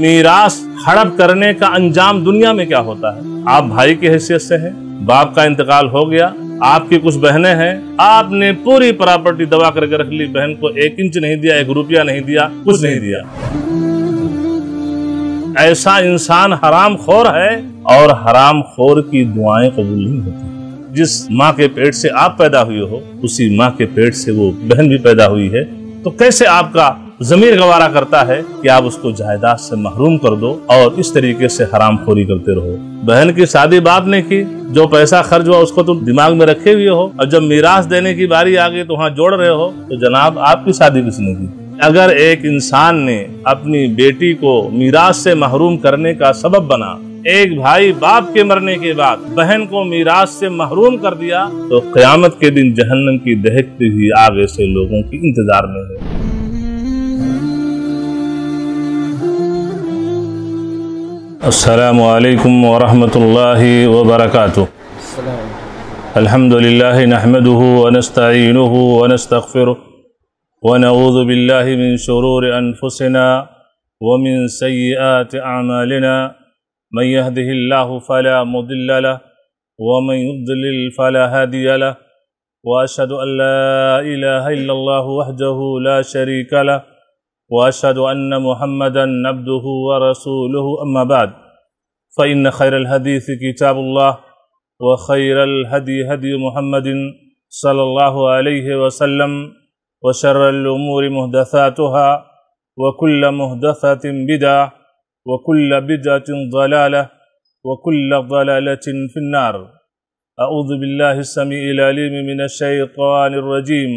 मीरास हड़प करने का अंजाम दुनिया में क्या होता है आप भाई की हैसियत से हैं बाप का इंतकाल हो गया आपकी कुछ बहनें हैं आपने पूरी प्रॉपर्टी दबा करके रख ली बहन को एक इंच नहीं दिया एक रुपया नहीं दिया कुछ नहीं दिया ऐसा इंसान हराम खोर है और हराम खोर की दुआएं कबूल नहीं होती जिस माँ के पेट से आप पैदा हुए हो उसी माँ के पेट से वो बहन भी पैदा हुई है तो कैसे आपका जमीर गवारा करता है कि आप उसको जायदाद से महरूम कर दो और इस तरीके से हराम खोरी करते रहो बहन की शादी बाप ने की जो पैसा खर्च हुआ उसको तुम दिमाग में रखे हुए हो और जब मीरास देने की बारी आ गई तो वहाँ जोड़ रहे हो तो जनाब आपकी शादी किसने की अगर एक इंसान ने अपनी बेटी को मीरास से महरूम करने का सबब बना एक भाई बाप के मरने के बाद बहन को मीरास से महरूम कर दिया तो क्यामत के दिन जहन्नम की दहकती हुई आगे से लोगों की इंतजार में है السلام عليكم ورحمة الله وبركاته السلام. الحمد لله نحمده ونستعينه ونستغفره ونعوذ بالله من شرور أنفسنا ومن سيئات أعمالنا من يهده الله فلا مضل له ومن يضلل فلا هادي له وأشهد أن لا إله إلا الله وحده لا شريك له واشهد ان محمدا عبده ورسوله اما بعد فان خير الحديث كتاب الله وخير الهدي هدي محمد صلى الله عليه وسلم وشر الامور محدثاتها وكل محدثه بدعه وكل بدعه ضلاله وكل ضلاله في النار اعوذ بالله السميع العليم من الشيطان الرجيم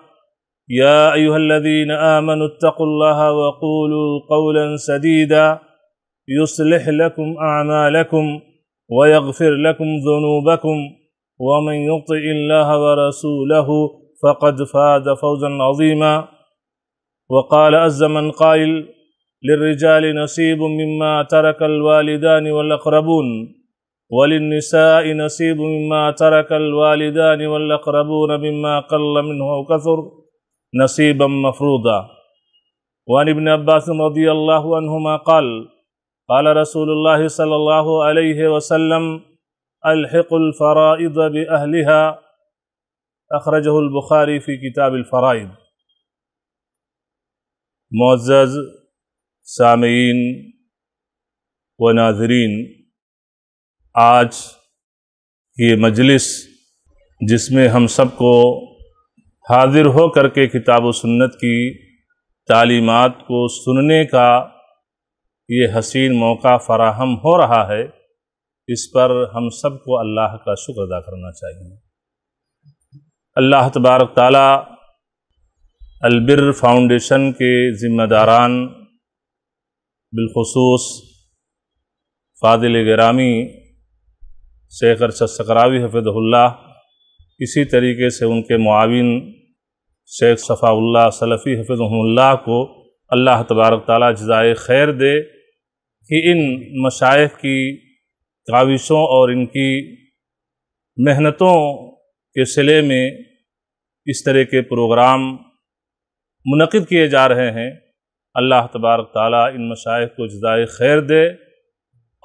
يا أيها الذين آمنوا اتقوا الله وقولوا قولا سديدا يصلح لكم أعمالكم ويغفر لكم ذنوبكم ومن يطئ الله ورسوله فقد فاز فوزا عظيما وقال أز من قائل للرجال نصيب مما ترك الوالدان والأقربون وللنساء نصيب مما ترك الوالدان والأقربون مما قل منه أو كثر नसीबा मफरूदा वान इबन अब्बास रदी अल्लाहुमा कल قال رسول الله صلى الله عليه وسلم الحق الفرائض بأهلها अखरजह बुखारी फ़ी किताब फ़राइद मोज़ सामीन व नाजरीन आज ये मजलिस जिसमें हम सबको हाजिर हो करके किताब सुन्नत की तालीमात को सुनने का ये हसीन मौका फराहम हो रहा है इस पर हम सब को अल्लाह का शुक्र अदा करना चाहिए अल्लाह तबारक ताला अलबिर फाउंडेशन के ज़िम्मेदारान बिलखसूस फ़ादिल ग्रामी शेख अरशद सकरावी हफिदुल्ला इसी तरीके से उनके मुआविन शेख सफ़ाउल्ला सलफ़ी हफिज़ल्ला को अल्लाह तबारक ताली जजाय खैर दे कि इन मशाइ की काविशों और इनकी मेहनतों के सिले में इस तरह के प्रोग्राम मुनद किए जा रहे हैं अल्लाह तबारक ताली इन मशाइ को जजाय खैर दे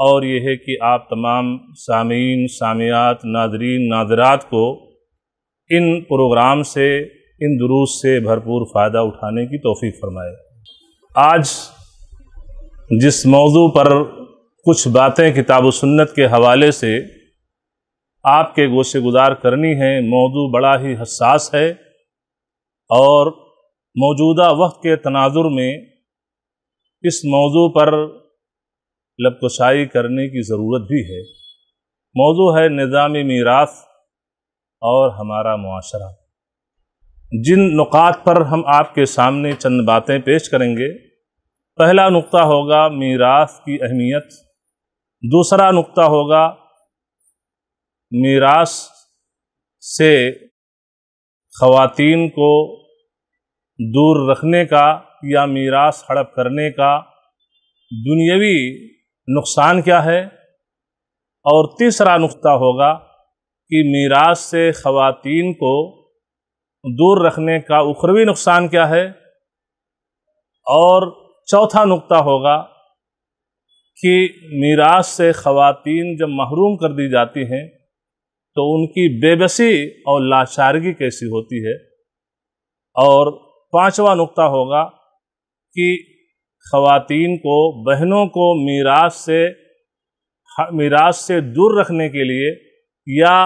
और यह है कि आप तमाम सामीन सामियात नादरीन नादरात को इन प्रोग्राम से इन दुरूस से भरपूर फ़ायदा उठाने की तोफ़ी फरमाए आज जिस मौजू पर कुछ बातें किताब सुन्नत के हवाले से आपके गोशे गुजार करनी है मौजू बड़ा ही हसास है और मौजूदा वक्त के तनाजुर में इस मौजू पर लपकशाई करने की ज़रूरत भी है मौजू है निज़ाम मीराफ और हमारा मुआशरा जिन नुकात पर हम आपके सामने चंद बातें पेश करेंगे पहला नुक्ता होगा मीरास की अहमियत दूसरा नुक्ता होगा मीरास से ख़वातीन को दूर रखने का या मीरास हड़प करने का दुनियावी नुकसान क्या है और तीसरा नुक्ता होगा कि मीरास से ख़वातीन को दूर रखने का उखरवी नुकसान क्या है और चौथा नुक्ता होगा कि मीरास से ख़ातन जब महरूम कर दी जाती हैं तो उनकी बेबसी और लाचारगी कैसी होती है और पांचवा नुक्ता होगा कि ख़वातीन को बहनों को मीरास से मीरास से दूर रखने के लिए या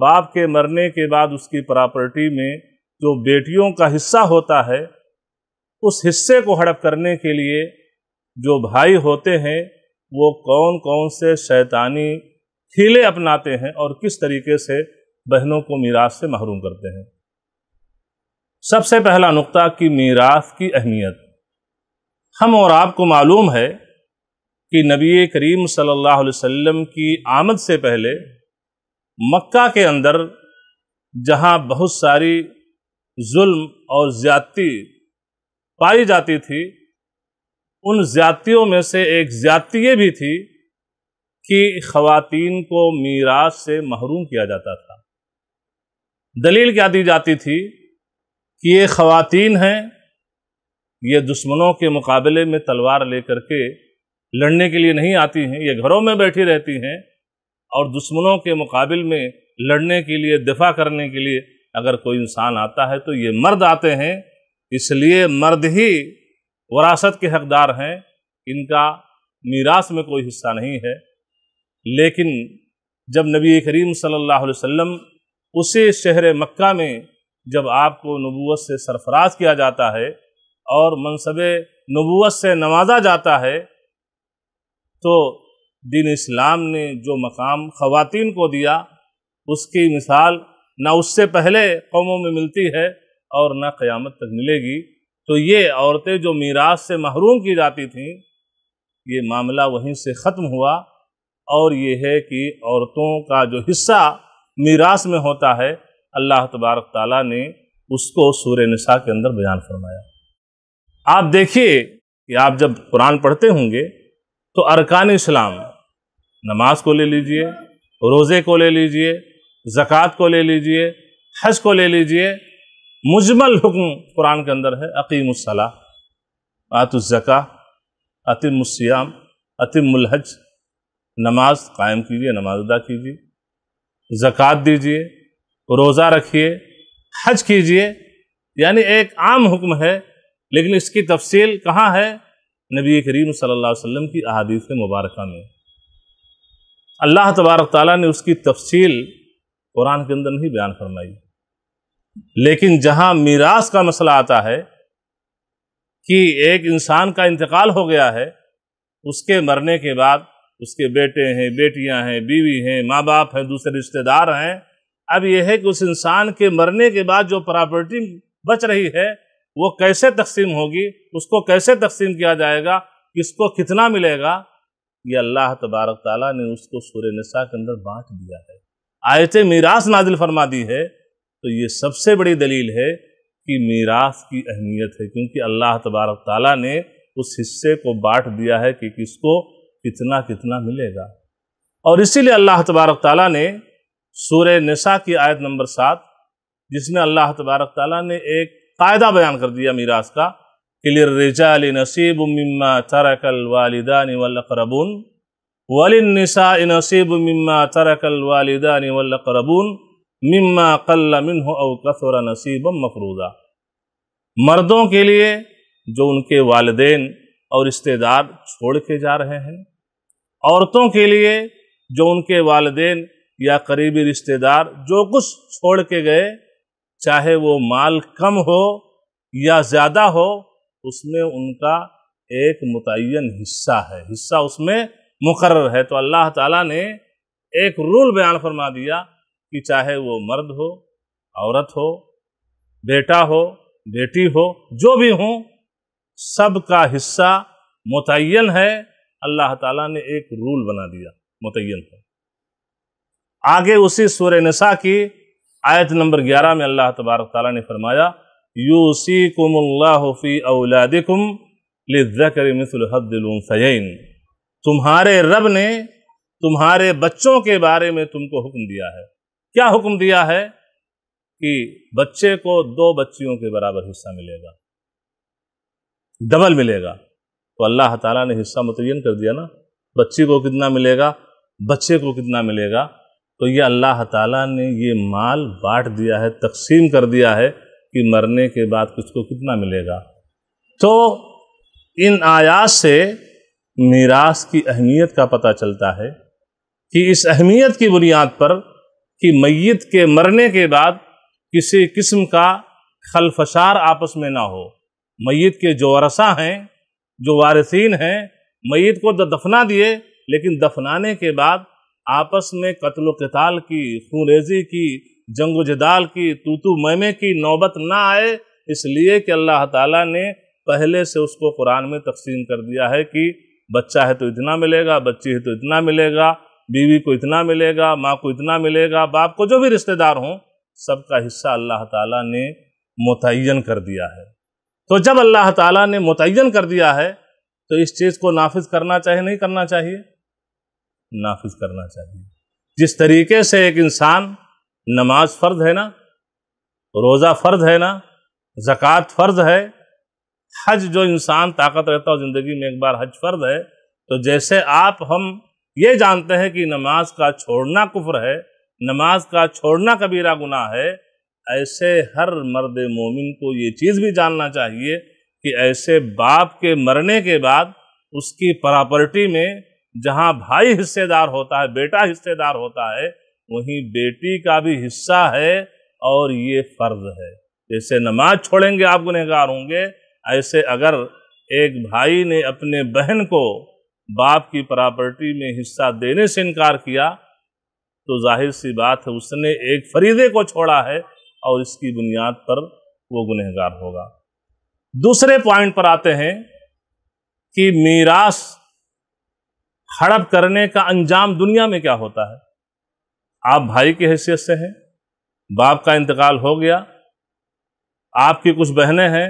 बाप के मरने के बाद उसकी प्रॉपर्टी में जो बेटियों का हिस्सा होता है उस हिस्से को हड़प करने के लिए जो भाई होते हैं वो कौन कौन से शैतानी खीले अपनाते हैं और किस तरीके से बहनों को मीराश से महरूम करते हैं सबसे पहला नुक्ता कि मीराश की अहमियत हम और आपको मालूम है कि नबी करीम सल्लल्लाहु अलैहि वसल्लम की आमद से पहले मक्का के अंदर जहाँ बहुत सारी जुल्म और ज़्यादती पाई जाती थी उन ज़्यादतियों में से एक ज़्यादती ये भी थी कि ख़वातीन को मीराज से महरूम किया जाता था दलील क्या दी जाती थी कि ये ख़वातीन हैं ये दुश्मनों के मुकाबले में तलवार लेकर के लड़ने के लिए नहीं आती हैं ये घरों में बैठी रहती हैं और दुश्मनों के मुकाबले में लड़ने के लिए दिफा करने के लिए अगर कोई इंसान आता है तो ये मर्द आते हैं इसलिए मर्द ही वरासत के हकदार हैं इनका मीरास में कोई हिस्सा नहीं है लेकिन जब नबी करीम सल्लल्लाहु अलैहि वसल्लम उसे शहर मक्का में जब आपको नबूत से सरफराज किया जाता है और मनसब नबूत से नवाजा जाता है तो दीन इस्लाम ने जो मकाम ख़वातीन को दिया उसकी मिसाल ना उससे पहले कौमों में मिलती है और ना क़यामत तक मिलेगी तो ये औरतें जो मीरास से महरूम की जाती थीं ये मामला वहीं से ख़त्म हुआ और ये है कि औरतों का जो हिस्सा मीरास में होता है अल्लाह तबारक ताला ने उसको सूर नशा के अंदर बयान फरमाया आप देखिए कि आप जब कुरान पढ़ते होंगे तो अरकान इस्लाम नमाज को ले लीजिए रोज़े को ले लीजिए ज़क़़त को ले लीजिए हज को ले लीजिए मुजमल हुक्म कुरान के अंदर है अकीमसला आतुज़का अतिमसयाम अतिमलहज नमाज कायम कीजिए नमाज अदा कीजिए ज़क़़त दीजिए रोज़ा रखिए हज कीजिए यानी एक आम हुक्म है लेकिन इसकी तफसील कहाँ है नबी करीम सल्लल्लाहु अलैहि वसल्लम की अहादीस मुबारक में अल्लाह तबारक ताली ने उसकी तफसील कुरान के अंदर नहीं बयान फरमाई लेकिन जहाँ मीरास का मसला आता है कि एक इंसान का इंतकाल हो गया है उसके मरने के बाद उसके बेटे हैं बेटियां हैं बीवी हैं माँ बाप हैं दूसरे रिश्तेदार हैं अब यह है कि उस इंसान के मरने के बाद जो प्रॉपर्टी बच रही है वो कैसे तकसीम होगी उसको कैसे तकसीम किया जाएगा किसको कितना मिलेगा ये अल्लाह तबारक ताला ने उसको सूर्य नशा के अंदर बांट दिया है आयत मीरास नाजिल फरमा दी है तो ये सबसे बड़ी दलील है कि मीरास की अहमियत है क्योंकि अल्लाह तबारक ताला ने उस हिस्से को बांट दिया है कि किसको कितना कितना मिलेगा और इसीलिए अल्लाह तबारक ताला ने सूर्य नशा की आयत नंबर सात जिसमें अल्लाह तबारक ताला ने एक कायदा बयान कर दिया मीरास का लिर्रिजाल नसीब मम्मा तरकल वालिदान वल्लकरबून वलिनसा नसीब मम्मा तरकल वालिदान वल्लकरबून मम्मा कल्ल मिन हो अवकसर नसीब मफरूदा मर्दों के लिए जो उनके वालदेन और रिश्तेदार छोड़ के जा रहे हैं औरतों के लिए जो उनके वालदेन या करीबी रिश्तेदार जो कुछ छोड़ के गए चाहे वो माल कम हो या ज़्यादा हो उसमें उनका एक मुतन हिस्सा है हिस्सा उसमें मुकर है तो अल्लाह ताला ने एक रूल बयान फरमा दिया कि चाहे वो मर्द हो औरत हो बेटा हो बेटी हो जो भी हो सब का हिस्सा मुतन है अल्लाह ताला ने एक रूल बना दिया मुतन है आगे उसी सूर्य नशा की आयत नंबर 11 में अल्लाह तबारक ताला ने फरमाया यूसीकुमल्लाफ़ी للذكر مثل मिसल हद्दुलफ़ैन तुम्हारे रब ने तुम्हारे बच्चों के बारे में तुमको हुक्म दिया है क्या हुक्म दिया है कि बच्चे को दो बच्चियों के बराबर हिस्सा मिलेगा डबल मिलेगा तो अल्लाह ताला ने हिस्सा मुतयन कर दिया ना बच्ची को कितना मिलेगा बच्चे को कितना मिलेगा तो ये अल्लाह ताला ने ये माल बांट दिया है तकसीम कर दिया है कि मरने के बाद किसको कितना मिलेगा तो इन आयात से मीराश की अहमियत का पता चलता है कि इस अहमियत की बुनियाद पर कि मैत के मरने के बाद किसी किस्म का खलफशार आपस में ना हो मैत के जो वरसा हैं जो वारसिन हैं मैत को तो दफना दिए लेकिन दफनाने के बाद आपस में कत्ल कताल की खूनरेजी की जंग जदाल की तूतू मैमे की नौबत ना आए इसलिए कि अल्लाह ताला ने पहले से उसको कुरान में तकसीम कर दिया है कि बच्चा है तो इतना मिलेगा बच्ची है तो इतना मिलेगा बीवी को इतना मिलेगा माँ को इतना मिलेगा बाप को जो भी रिश्तेदार हों सबका हिस्सा अल्लाह ताला ने मुतन कर दिया है तो जब अल्लाह ताला ने मुतन कर दिया है तो इस चीज़ को नाफिज करना चाहिए नहीं करना चाहिए नाफिज करना चाहिए जिस तरीके से एक इंसान नमाज फ़र्ज है ना रोज़ा फ़र्ज है ना ज़क़़त फ़र्ज है हज जो इंसान ताकत रहता हो ज़िंदगी में एक बार हज फ़र्ज है तो जैसे आप हम ये जानते हैं कि नमाज का छोड़ना कुफ्र है नमाज का छोड़ना कबीरा गुनाह है ऐसे हर मर्द मोमिन को ये चीज़ भी जानना चाहिए कि ऐसे बाप के मरने के बाद उसकी प्रॉपर्टी में जहाँ भाई हिस्सेदार होता है बेटा हिस्सेदार होता है वहीं बेटी का भी हिस्सा है और ये फर्ज है जैसे नमाज छोड़ेंगे आप गुनहगार होंगे ऐसे अगर एक भाई ने अपने बहन को बाप की प्रॉपर्टी में हिस्सा देने से इनकार किया तो जाहिर सी बात है उसने एक फरीदे को छोड़ा है और इसकी बुनियाद पर वो गुनहगार होगा दूसरे पॉइंट पर आते हैं कि मीरास हड़प करने का अंजाम दुनिया में क्या होता है आप भाई की हैसियत से हैं बाप का इंतकाल हो गया आपकी कुछ बहनें हैं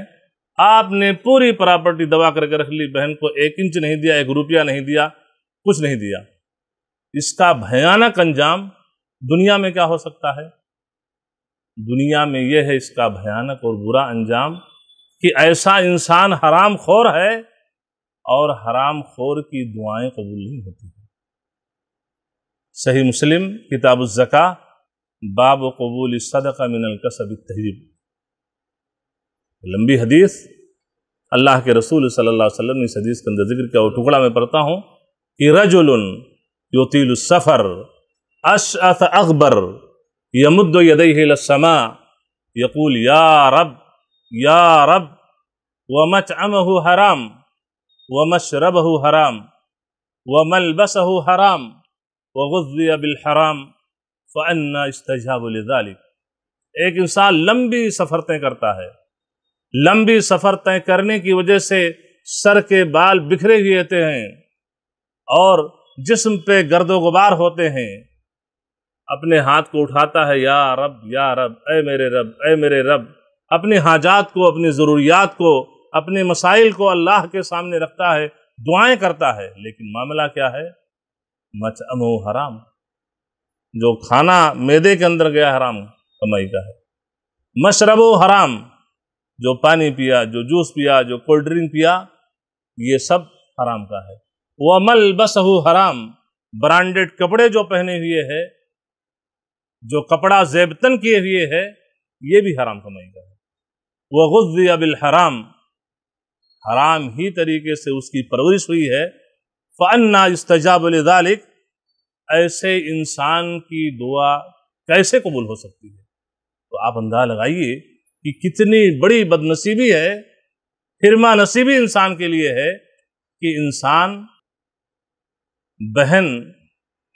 आपने पूरी प्रॉपर्टी दबा करके रख ली बहन को एक इंच नहीं दिया एक रुपया नहीं दिया कुछ नहीं दिया इसका भयानक अंजाम दुनिया में क्या हो सकता है दुनिया में यह है इसका भयानक और बुरा अंजाम कि ऐसा इंसान हराम खोर है और हराम खोर की दुआएं कबूल नहीं होती सही मुस्लिम ज़क़ा बाब कबूल सदका मिनकसब तहजीब लंबी हदीस अल्लाह के रसूल सल्ला अलैहि ने इस हदीस के अंदर जिक्र किया और टुकड़ा में पढ़ता हूँ कि रजुल योतील सफ़र अश अथ अकबर यमुद्द यदयसमा यकूल या रब या रब व मच अमहु हराम व मशरब हराम व मलबस हराम وغذي بالحرام फ़न्ना استجاب لذلك एक इंसान लंबी सफ़र तय करता है लंबी सफ़र तय करने की वजह से सर के बाल बिखरे हुए होते हैं और जिस्म पे गर्दो गुबार होते हैं अपने हाथ को उठाता है या रब या रब ए मेरे रब ए मेरे रब अपने हाजात को अपनी ज़रूरियात को अपने मसाइल को अल्लाह के सामने रखता है दुआएं करता है लेकिन मामला क्या है मच अमो हराम जो खाना मैदे के अंदर गया हराम कमाई का है मशरबो हराम जो पानी पिया जो जूस पिया जो कोल्ड ड्रिंक पिया ये सब हराम का है वह मल बस हराम ब्रांडेड कपड़े जो पहने हुए है जो कपड़ा जेबतन किए हुए है ये भी हराम कमाई का है वह गुज़ अबिल हराम हराम ही तरीके से उसकी परवरिश हुई है फ़न्ना इस्तजाबलिक ऐसे इंसान की दुआ कैसे कबूल हो सकती है तो आप अंदाजा लगाइए कि कितनी बड़ी बदनसीबी है फिरमा नसीबी इंसान के लिए है कि इंसान बहन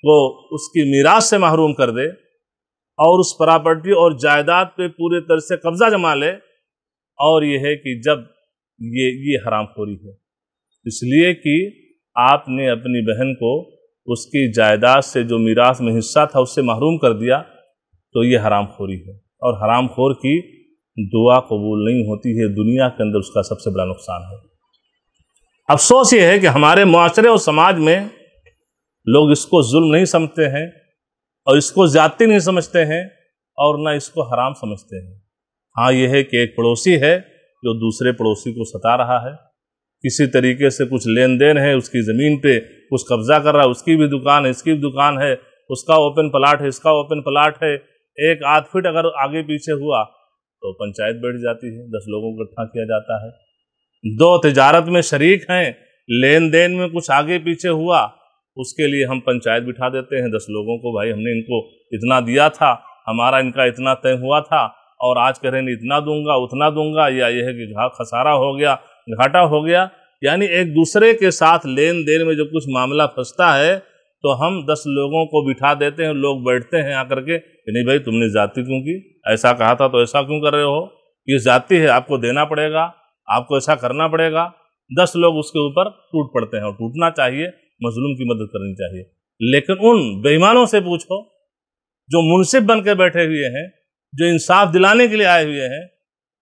को उसकी मीरास से महरूम कर दे और उस प्रॉपर्टी और जायदाद पे पूरे तरह से कब्जा जमा ले और यह है कि जब ये ये हरामखोरी है इसलिए कि आपने अपनी बहन को उसकी जायदाद से जो मीरास में हिस्सा था उससे महरूम कर दिया तो ये हराम खोरी है और हराम खोर की दुआ कबूल नहीं होती है दुनिया के अंदर उसका सबसे बड़ा नुकसान है अफसोस ये है कि हमारे माशरे और समाज में लोग इसको जुल्म नहीं समझते हैं और इसको ज़्यादती नहीं समझते हैं और ना इसको हराम समझते हैं हाँ यह है कि एक पड़ोसी है जो दूसरे पड़ोसी को सता रहा है किसी तरीके से कुछ लेन देन है उसकी ज़मीन पे कुछ कब्ज़ा कर रहा है उसकी भी दुकान है इसकी भी दुकान है उसका ओपन प्लाट है इसका ओपन प्लाट है एक आध फिट अगर आगे पीछे हुआ तो पंचायत बैठ जाती है दस लोगों को इकट्ठा किया जाता है दो तजारत में शरीक हैं लेन देन में कुछ आगे पीछे हुआ उसके लिए हम पंचायत बिठा देते हैं दस लोगों को भाई हमने इनको इतना दिया था हमारा इनका इतना तय हुआ था और आज कह रहे हैं इतना दूंगा उतना दूंगा या यह कि खसारा हो गया घाटा हो गया यानी एक दूसरे के साथ लेन देन में जो कुछ मामला फंसता है तो हम दस लोगों को बिठा देते हैं लोग बैठते हैं आकर के नहीं भाई तुमने जाति क्यों की ऐसा कहा था तो ऐसा क्यों कर रहे हो ये जाति है आपको देना पड़ेगा आपको ऐसा करना पड़ेगा दस लोग उसके ऊपर टूट पड़ते हैं और टूटना चाहिए मजलूम की मदद करनी चाहिए लेकिन उन बेईमानों से पूछो जो मुनसिब बन के बैठे हुए हैं जो इंसाफ दिलाने के लिए आए हुए हैं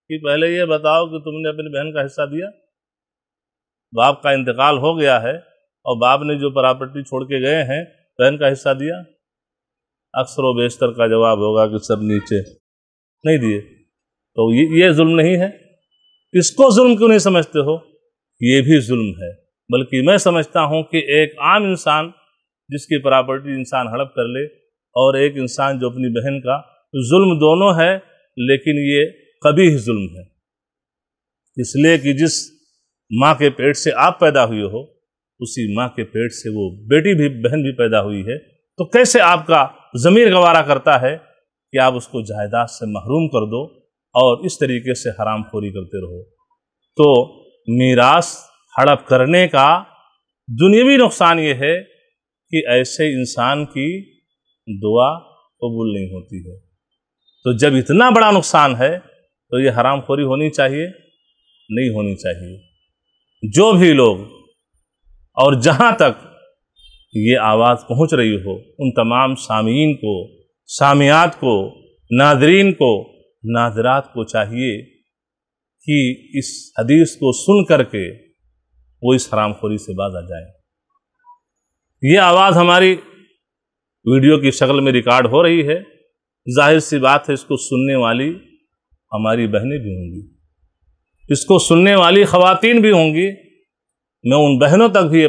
कि पहले ये बताओ कि तुमने अपनी बहन का हिस्सा दिया बाप का इंतकाल हो गया है और बाप ने जो प्रॉपर्टी छोड़ के गए हैं बहन का हिस्सा दिया अक्सर बेशतर का जवाब होगा कि सब नीचे नहीं दिए तो ये ये जुल्म नहीं है इसको जुल्म क्यों नहीं समझते हो ये भी जुल्म है बल्कि मैं समझता हूँ कि एक आम इंसान जिसकी प्रॉपर्टी इंसान हड़प कर ले और एक इंसान जो अपनी बहन का जुल्म दोनों है लेकिन ये कभी जुल्म है इसलिए कि जिस माँ के पेट से आप पैदा हुए हो उसी माँ के पेट से वो बेटी भी बहन भी पैदा हुई है तो कैसे आपका ज़मीर गवारा करता है कि आप उसको जायदाद से महरूम कर दो और इस तरीके से हराम खोरी करते रहो तो मीरास हड़प करने का दुनियावी नुकसान ये है कि ऐसे इंसान की दुआ कबूल नहीं होती है तो जब इतना बड़ा नुकसान है तो ये हराम खोरी होनी चाहिए नहीं होनी चाहिए जो भी लोग और जहाँ तक ये आवाज़ पहुँच रही हो उन तमाम सामीन को सामियात को नादरीन को नाजरात को चाहिए कि इस हदीस को सुन करके वो इस हरामखोरी से बाज आ जाए ये आवाज़ हमारी वीडियो की शक्ल में रिकॉर्ड हो रही है जाहिर सी बात है इसको सुनने वाली हमारी बहनें भी होंगी इसको सुनने वाली खवतिन भी होंगी मैं उन बहनों तक भी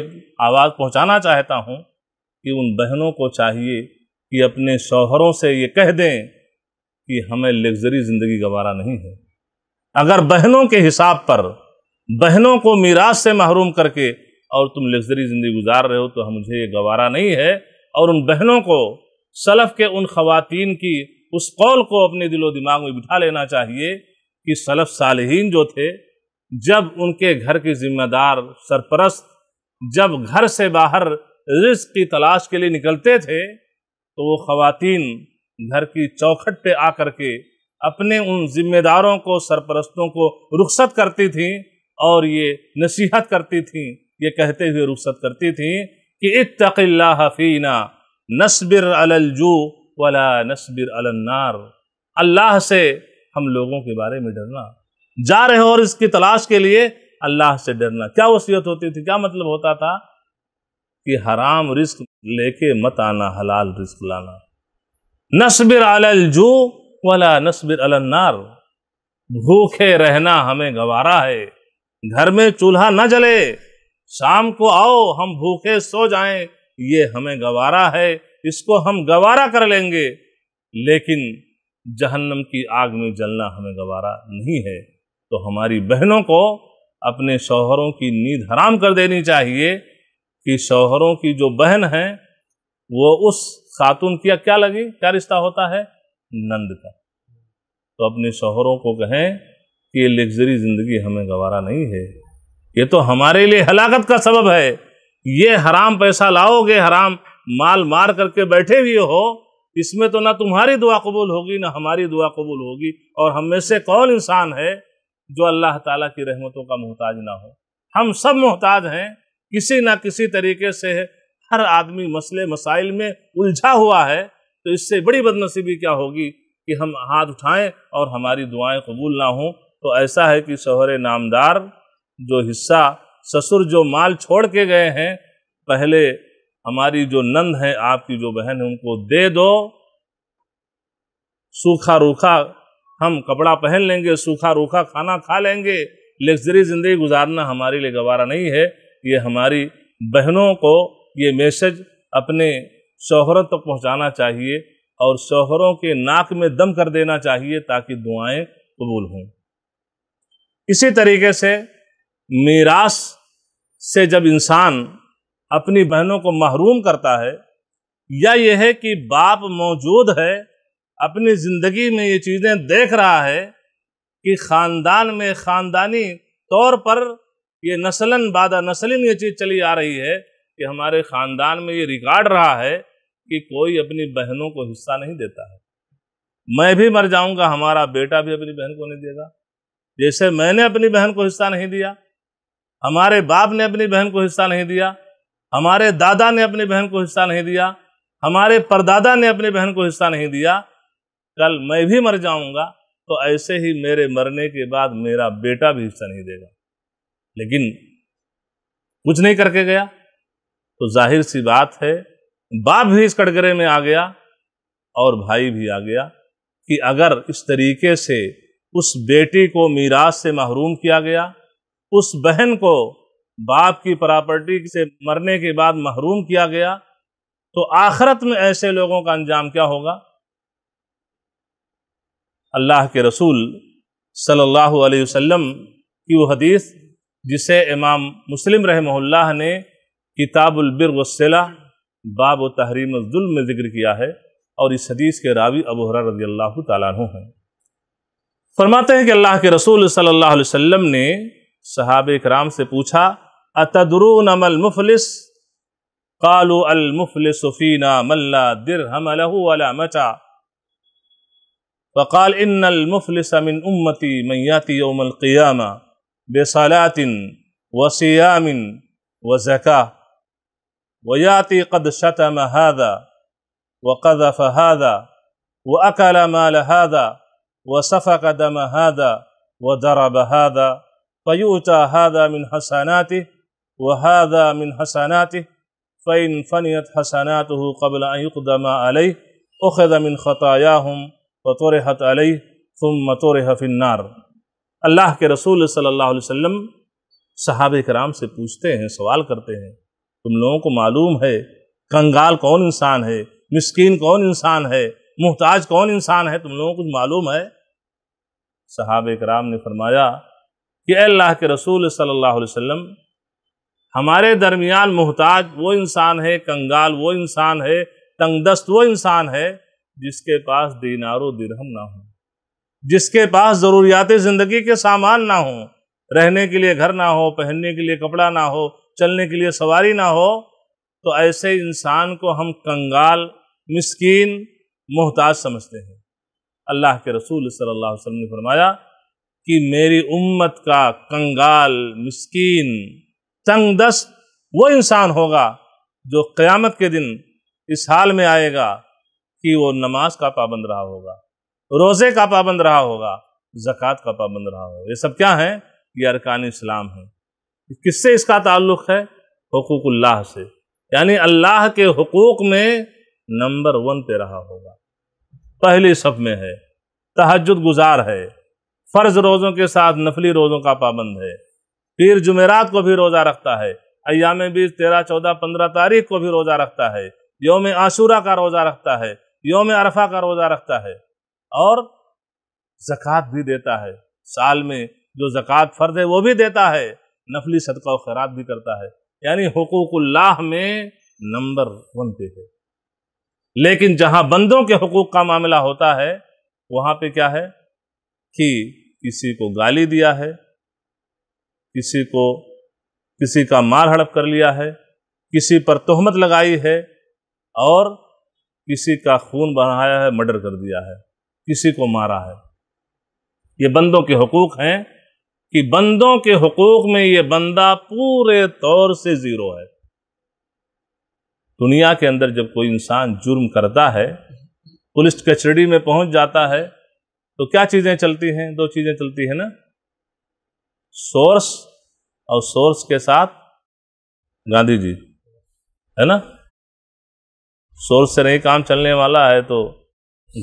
आवाज़ पहुंचाना चाहता हूं कि उन बहनों को चाहिए कि अपने शौहरों से ये कह दें कि हमें लग्जरी ज़िंदगी गंवारा नहीं है अगर बहनों के हिसाब पर बहनों को मीराश से महरूम करके और तुम लग्जरी ज़िंदगी गुजार रहे हो तो मुझे ये गंवारा नहीं है और उन बहनों को सलफ़ के उन खवतिन की उस कौल को अपने दिलो दिमाग में बिठा लेना चाहिए कि सलफ सालहीन जो थे जब उनके घर के जिम्मेदार सरपरस्त जब घर से बाहर रिस्क की तलाश के लिए निकलते थे तो वो खातन घर की चौखट पे आकर के अपने उन जिम्मेदारों को सरपरस्तों को रुखसत करती थीं और ये नसीहत करती थीं ये कहते हुए रुखसत करती थीं कि इतला हफ़ीना नस्बिर अलजू वला नसबिर अलन्नार अल्लाह से हम लोगों के बारे में डरना जा रहे हो और इसकी तलाश के लिए अल्लाह से डरना क्या वसीयत होती थी क्या मतलब होता था कि हराम रिस्क लेके मत आना हलाल रिस्क लाना नसबिर अलल जू वाला नसबिर अलन्नार भूखे रहना हमें गवारा है घर में चूल्हा न जले शाम को आओ हम भूखे सो जाएं ये हमें गवारा है इसको हम गवारा कर लेंगे लेकिन जहन्नम की आग में जलना हमें गवारा नहीं है तो हमारी बहनों को अपने शौहरों की नींद हराम कर देनी चाहिए कि शौहरों की जो बहन है वो उस खातून की क्या लगी क्या रिश्ता होता है नंद का तो अपने शौहरों को कहें कि ये लग्जरी ज़िंदगी हमें गवारा नहीं है ये तो हमारे लिए हलाकत का सबब है ये हराम पैसा लाओगे हराम माल मार करके बैठे हुए हो इसमें तो ना तुम्हारी दुआ कबूल होगी ना हमारी दुआ कबूल होगी और हम में से कौन इंसान है जो अल्लाह ताला की रहमतों का मोहताज ना हो हम सब मोहताज हैं किसी ना किसी तरीके से हर आदमी मसले मसाइल में उलझा हुआ है तो इससे बड़ी बदनसीबी क्या होगी कि हम हाथ उठाएं और हमारी दुआएं कबूल ना हों तो ऐसा है कि शोहर नामदार जो हिस्सा ससुर जो माल छोड़ के गए हैं पहले हमारी जो नंद है आपकी जो बहन है उनको दे दो सूखा रूखा हम कपड़ा पहन लेंगे सूखा रूखा खाना खा लेंगे लग्जरी ज़िंदगी गुजारना हमारे लिए गवारा नहीं है ये हमारी बहनों को ये मैसेज अपने शोहरों तक तो पहुंचाना चाहिए और शोहरों के नाक में दम कर देना चाहिए ताकि दुआएं कबूल हों इसी तरीके से मीरास से जब इंसान अपनी बहनों को महरूम करता है या यह है कि बाप मौजूद है अपनी ज़िंदगी में ये चीज़ें देख रहा है कि ख़ानदान में ख़ानदानी तौर पर ये नस्लन बादा नस्लिन ये चीज़ चली आ रही है कि हमारे ख़ानदान में ये रिकॉर्ड रहा है कि कोई अपनी बहनों को हिस्सा नहीं देता है मैं भी मर जाऊंगा हमारा बेटा भी अपनी बहन को नहीं देगा जैसे मैंने अपनी बहन को हिस्सा नहीं दिया हमारे बाप ने अपनी बहन को हिस्सा नहीं दिया हमारे दादा ने अपनी बहन को हिस्सा नहीं दिया हमारे परदादा ने अपनी बहन को हिस्सा नहीं दिया कल मैं भी मर जाऊंगा तो ऐसे ही मेरे मरने के बाद मेरा बेटा भी हिस्सा नहीं देगा लेकिन कुछ नहीं करके गया तो जाहिर सी बात है बाप भी इस कटघरे में आ गया और भाई भी आ गया कि अगर इस तरीके से उस बेटी को मीराज से महरूम किया गया उस बहन को बाप की प्रॉपर्टी से मरने के बाद महरूम किया गया तो आखरत में ऐसे लोगों का अंजाम क्या होगा अल्लाह के रसूल सल्लल्लाहु अलैहि वसल्लम की वो हदीस जिसे इमाम मुस्लिम रहमल्ला ने किताबुलबिरसला बाब तहरीम जुल्म में जिक्र किया है और इस हदीस के रावी अबू हर रजी अल्लाह तु हैं फरमाते हैं कि अल्लाह के रसूल सल्लल्लाहु अलैहि वसल्लम ने सहाब कराम से पूछा أتدرون ما المفلس قالوا المفلس فينا من لا درهم له ولا متاع فقال إن المفلس من أمتي من يأتي يوم القيامة بصلاة وصيام وزكاة ويأتي قد شتم هذا وقذف هذا وأكل مال هذا وسفك دم هذا وضرب هذا فيؤتى هذا من حسناته वहादा मिन हसानात फ़ैन फ़नियत हसानात कबलकदमा अलई उखद मिन ख़ताया हम बतौर हत अलई तुम मतौर हफ़िनार अल्लाह के रसूल सल्लल्लाहु अलैहि वसल्लम सहाब कराम से पूछते हैं सवाल करते हैं तुम लोगों को मालूम है कंगाल कौन इंसान है मिस्कीन कौन इंसान है मुहताज कौन इंसान है तुम लोगों को मालूम है सहाब कराम ने फरमाया कि अल्लाह के रसूल सल्लल्लाहु अलैहि वसल्लम हमारे दरमियान मोहताज वो इंसान है कंगाल वो इंसान है तंगदस्त वो इंसान है जिसके पास दीनारो दिरहम ना हो जिसके पास ज़रूरियात ज़िंदगी के सामान ना हो रहने के लिए घर ना हो पहनने के लिए कपड़ा ना हो चलने के लिए सवारी ना हो तो ऐसे इंसान को हम कंगाल मस्किन मोहताज समझते हैं अल्लाह के रसूल सल्लल्लाहु अलैहि वसल्लम ने फरमाया कि मेरी उम्मत का कंगाल मस्किन दस्त वो इंसान होगा जो क़यामत के दिन इस हाल में आएगा कि वो नमाज का पाबंद रहा होगा रोज़े का पाबंद रहा होगा ज़क़़त का पाबंद रहा होगा ये सब क्या है ये अरकान इस्लाम है किससे इसका ताल्लुक़ है हकूक़ल्ला से यानी अल्लाह के हकूक़ में नंबर वन पे रहा होगा पहले सब में है तहजद गुजार है फ़र्ज़ रोज़ों के साथ नफली रोज़ों का पाबंद है पीर जुमेरात को भी रोज़ा रखता है अयाम बीस तेरह चौदह पंद्रह तारीख को भी रोज़ा रखता है योम आशूरा का रोज़ा रखता है योम अरफा का रोज़ा रखता है और ज़क़़त भी देता है साल में जो ज़क़़त फ़र्ज है वो भी देता है नफली सदका व खैरात भी करता है यानी हकूक़ल्लाह में नंबर वन पे है लेकिन जहाँ बंदों के हकूक़ का मामला होता है वहाँ पे क्या है कि किसी को गाली दिया है किसी को किसी का मार हड़प कर लिया है किसी पर तोहमत लगाई है और किसी का खून बहाया है मर्डर कर दिया है किसी को मारा है ये बंदों के हकूक हैं कि बंदों के हकूक में ये बंदा पूरे तौर से ज़ीरो है दुनिया के अंदर जब कोई इंसान जुर्म करता है पुलिस कस्टडी में पहुंच जाता है तो क्या चीज़ें चलती हैं दो चीज़ें चलती हैं ना सोर्स और सोर्स के साथ गांधी जी है ना सोर्स से नहीं काम चलने वाला है तो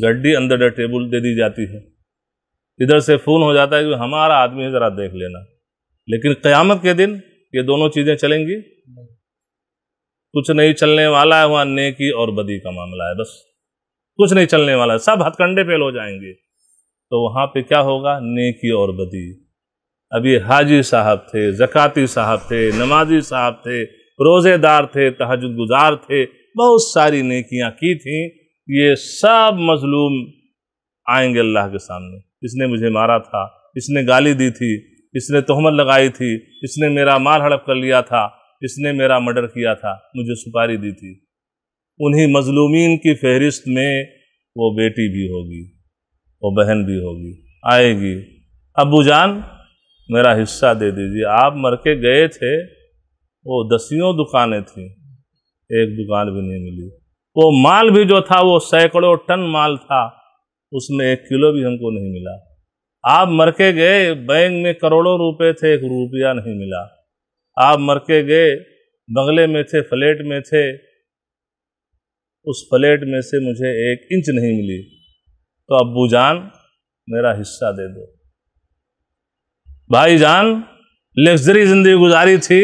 गड्डी अंदर द टेबल दे दी जाती है इधर से फोन हो जाता है कि हमारा आदमी है ज़रा देख लेना लेकिन क़यामत के दिन ये दोनों चीज़ें चलेंगी कुछ नहीं चलने वाला है वहां नेकी और बदी का मामला है बस कुछ नहीं चलने वाला है सब हथकंडे फेल हो जाएंगे तो वहां पे क्या होगा नेकी और बदी अब ये हाजी साहब थे ज़क़ाती साहब थे नमाजी साहब थे रोज़ेदार थे तहजद गुजार थे बहुत सारी नेकियां की थी ये सब मजलूम आएंगे अल्लाह के सामने इसने मुझे मारा था इसने गाली दी थी इसने तोहमत लगाई थी इसने मेरा माल हड़प कर लिया था इसने मेरा मर्डर किया था मुझे सुपारी दी थी उन्हीं मजलूमीन की फहरिस्त में वो बेटी भी होगी वो बहन भी होगी आएगी अबू जान मेरा हिस्सा दे दीजिए आप मर के गए थे वो दसियों दुकानें थी एक दुकान भी नहीं मिली वो तो माल भी जो था वो सैकड़ों टन माल था उसमें एक किलो भी हमको नहीं मिला आप मर के गए बैंक में करोड़ों रुपए थे एक रुपया नहीं मिला आप मर के गए बंगले में थे फ्लैट में थे उस फ्लैट में से मुझे एक इंच नहीं मिली तो अब्बू जान मेरा हिस्सा दे दो भाईजान लग्जरी जिंदगी गुजारी थी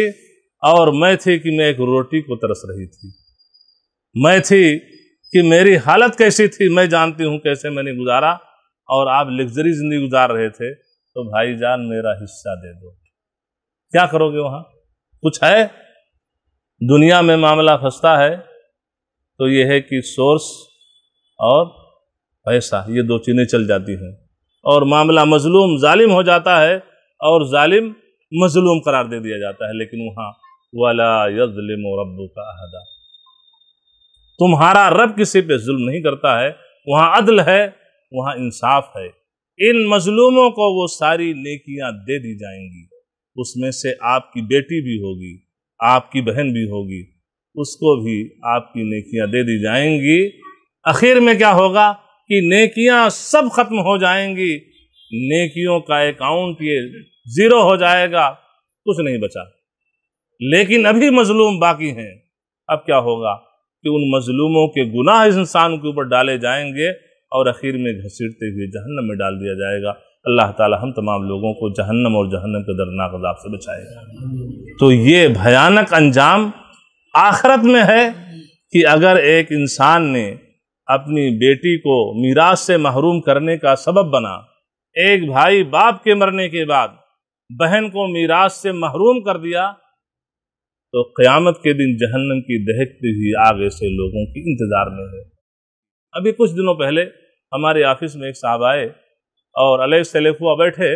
और मैं थी कि मैं एक रोटी को तरस रही थी मैं थी कि मेरी हालत कैसी थी मैं जानती हूँ कैसे मैंने गुजारा और आप लग्जरी जिंदगी गुजार रहे थे तो भाई जान मेरा हिस्सा दे दो क्या करोगे वहाँ कुछ है दुनिया में मामला फंसता है तो यह है कि सोर्स और पैसा ये दो चीज़ें चल जाती हैं और मामला मजलूम जालिम हो जाता है और ालिम मजलूम करार दे दिया जाता है लेकिन वहाँ वाला यजलिम रब्बू का अहदा तुम्हारा रब किसी पे जुल्म नहीं करता है वहाँ अदल है वहाँ इंसाफ है इन मजलूमों को वो सारी नेकियां दे दी जाएंगी उसमें से आपकी बेटी भी होगी आपकी बहन भी होगी उसको भी आपकी नेकियां दे दी जाएंगी आखिर में क्या होगा कि नेकियां सब खत्म हो जाएंगी नेकियों का अकाउंट ये जीरो हो जाएगा कुछ नहीं बचा लेकिन अभी मजलूम बाकी हैं अब क्या होगा कि उन मजलूमों के गुनाह इस इंसान के ऊपर डाले जाएंगे और आखिर में घसीटते हुए जहन्नम में डाल दिया जाएगा अल्लाह ताला हम तमाम लोगों को जहन्नम और जहन्नम के दर्दनाक अजाब से बचाएगा तो ये भयानक अंजाम आखरत में है कि अगर एक इंसान ने अपनी बेटी को मीरास से महरूम करने का सबब बना एक भाई बाप के मरने के बाद बहन को मीराज से महरूम कर दिया तो क़यामत के दिन जहन्नम की दहकती हुई आग ऐसे लोगों की इंतज़ार में है अभी कुछ दिनों पहले हमारे ऑफिस में एक साहब आए और अलग सलेफ हुआ बैठे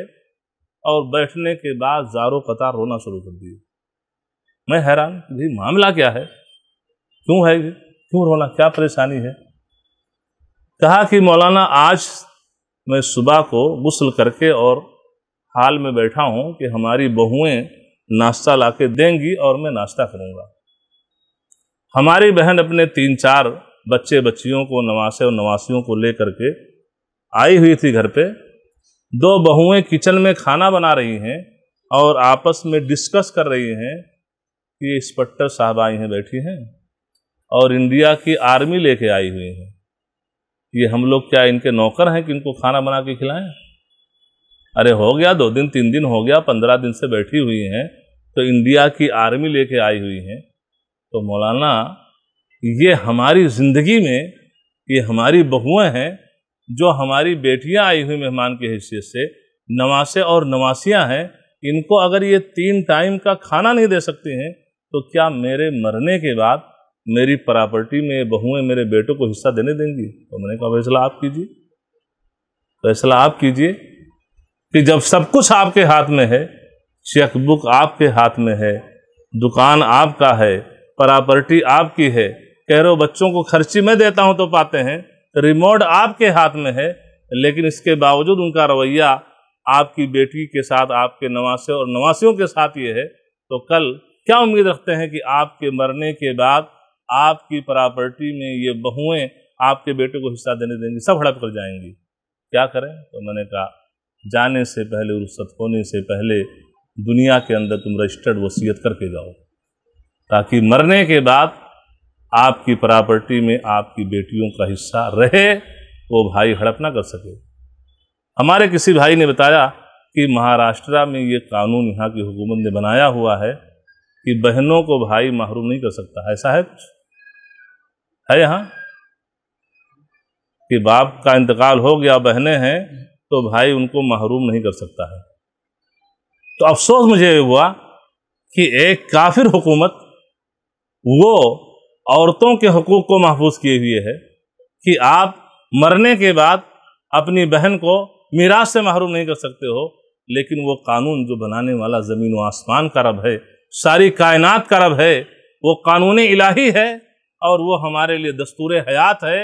और बैठने के बाद जारो कतार रोना शुरू कर दिए मैं हैरान भाई मामला क्या है क्यों है क्यों रोना क्या परेशानी है कहा कि मौलाना आज मैं सुबह को गुसल करके और हाल में बैठा हूँ कि हमारी बहुएं नाश्ता ला के देंगी और मैं नाश्ता करूँगा हमारी बहन अपने तीन चार बच्चे बच्चियों को नवासे और नवासियों को ले करके आई हुई थी घर पे दो बहुएं किचन में खाना बना रही हैं और आपस में डिस्कस कर रही हैं कि इंस्पेक्टर साहब आई हैं बैठी हैं और इंडिया की आर्मी लेके आई हुई हैं ये हम लोग क्या इनके नौकर हैं कि इनको खाना बना के खिलाएं अरे हो गया दो दिन तीन दिन हो गया पंद्रह दिन से बैठी हुई हैं तो इंडिया की आर्मी लेके आई हुई हैं तो मौलाना ये हमारी ज़िंदगी में ये हमारी बहुएँ हैं जो हमारी बेटियां आई हुई मेहमान की हैसियत से नवासे और नवासियां हैं इनको अगर ये तीन टाइम का खाना नहीं दे सकती हैं तो क्या मेरे मरने के बाद मेरी प्रॉपर्टी में बहुएं मेरे बेटों को हिस्सा देने देंगी तो मैंने कहा फैसला आप कीजिए फैसला आप कीजिए कि जब सब कुछ आपके हाथ में है चेकबुक आपके हाथ में है दुकान आपका है प्रॉपर्टी आपकी है कह रहे हो बच्चों को खर्ची मैं देता हूं तो पाते हैं रिमोट आपके हाथ में है लेकिन इसके बावजूद उनका रवैया आपकी बेटी के साथ आपके नवासे और नवासियों के साथ ये है तो कल क्या उम्मीद रखते हैं कि आपके मरने के बाद आपकी प्रॉपर्टी में ये बहुएं आपके बेटे को हिस्सा देने देंगी सब हड़प कर जाएंगी क्या करें तो मैंने कहा जाने से पहले रुख्सत होने से पहले दुनिया के अंदर तुम रजिस्टर्ड वसीयत करके जाओ ताकि मरने के बाद आपकी प्रॉपर्टी में आपकी बेटियों का हिस्सा रहे वो भाई हड़प ना कर सके हमारे किसी भाई ने बताया कि महाराष्ट्र में ये कानून यहाँ की हुकूमत ने बनाया हुआ है कि बहनों को भाई महरूम नहीं कर सकता ऐसा है कुछ है यहाँ कि बाप का इंतकाल हो गया बहनें हैं तो भाई उनको महरूम नहीं कर सकता है तो अफसोस मुझे हुआ कि एक काफिर हुकूमत वो औरतों के हकूक़ को महफूज किए हुए है कि आप मरने के बाद अपनी बहन को मीराज से महरूम नहीं कर सकते हो लेकिन वो कानून जो बनाने वाला ज़मीन व आसमान का रब है सारी कायनात का रब है वो कानून इलाही है और वो हमारे लिए दस्तूर हयात है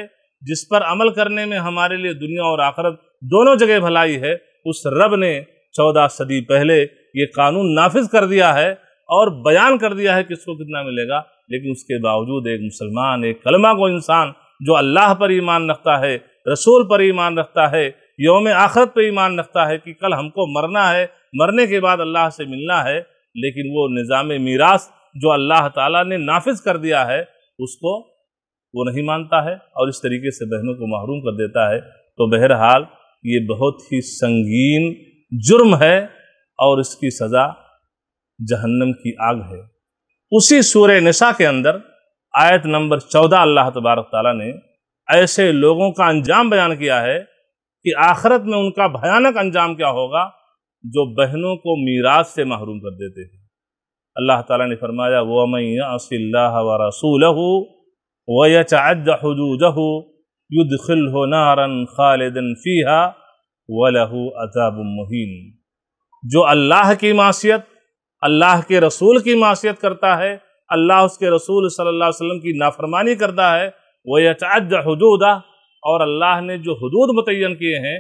जिस पर अमल करने में हमारे लिए दुनिया और आखरत दोनों जगह भलाई है उस रब ने चौदह सदी पहले ये कानून नाफिज कर दिया है और बयान कर दिया है कि इसको कितना मिलेगा लेकिन उसके बावजूद एक मुसलमान एक कलमा को इंसान जो अल्लाह पर ईमान रखता है रसूल पर ईमान रखता है योम आखरत पर ईमान रखता है कि कल हमको मरना है मरने के बाद अल्लाह से मिलना है लेकिन वो निज़ाम मीरास जो अल्लाह ताला ने नाफिज कर दिया है उसको वो नहीं मानता है और इस तरीके से बहनों को महरूम कर देता है तो बहरहाल ये बहुत ही संगीन जुर्म है और इसकी सज़ा जहन्नम की आग है उसी सूर्य निशा के अंदर आयत नंबर चौदह अल्लाह तबारक ताली ने ऐसे लोगों का अंजाम बयान किया है कि आखिरत में उनका भयानक अंजाम क्या होगा जो बहनों को मीरात से महरूम कर देते हैं अल्लाह ताला ने फरमाया मैं वमैसिल्ला रसूल जहू युदखिल हो नारन खालिदन फ़ीहा वलहू अताब मुहीन जो अल्लाह की मासीत अल्लाह के रसूल की मासीत करता है अल्लाह उसके रसूल सल्लल्लाहु अलैहि वसल्लम की नाफरमानी करता है वह यचाज हदूदा और अल्लाह ने जो हदूद मुतन किए हैं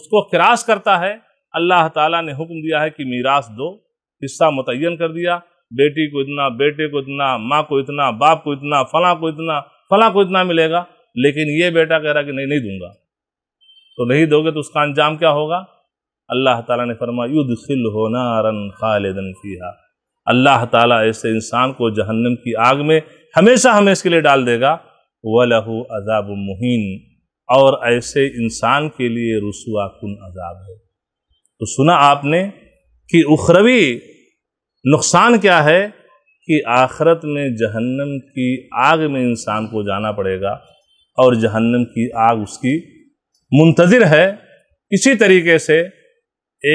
उसको खरास करता है अल्लाह ताला ने हुक्म दिया है कि मीरास दो हिस्सा मुतन कर दिया बेटी को इतना बेटे को इतना माँ को इतना बाप को इतना फला को इतना फला को इतना मिलेगा लेकिन ये बेटा कह रहा कि नहीं नहीं दूंगा तो नहीं दोगे तो उसका अंजाम क्या होगा अल्लाह ताला ने फरमा युद्ध खिल होना रन खालिदन फीहा अल्लाह ताला ऐसे इंसान को जहन्नम की आग में हमेशा हमें इसके लिए डाल देगा व लहू अजाब मुहिन और ऐसे इंसान के लिए रसुआ कन अजाब है तो सुना आपने कि उखरवी नुकसान क्या है कि आखरत में जहन्नम की आग में इंसान को जाना पड़ेगा और जहन्नम की आग उसकी मुंतजर है इसी तरीके से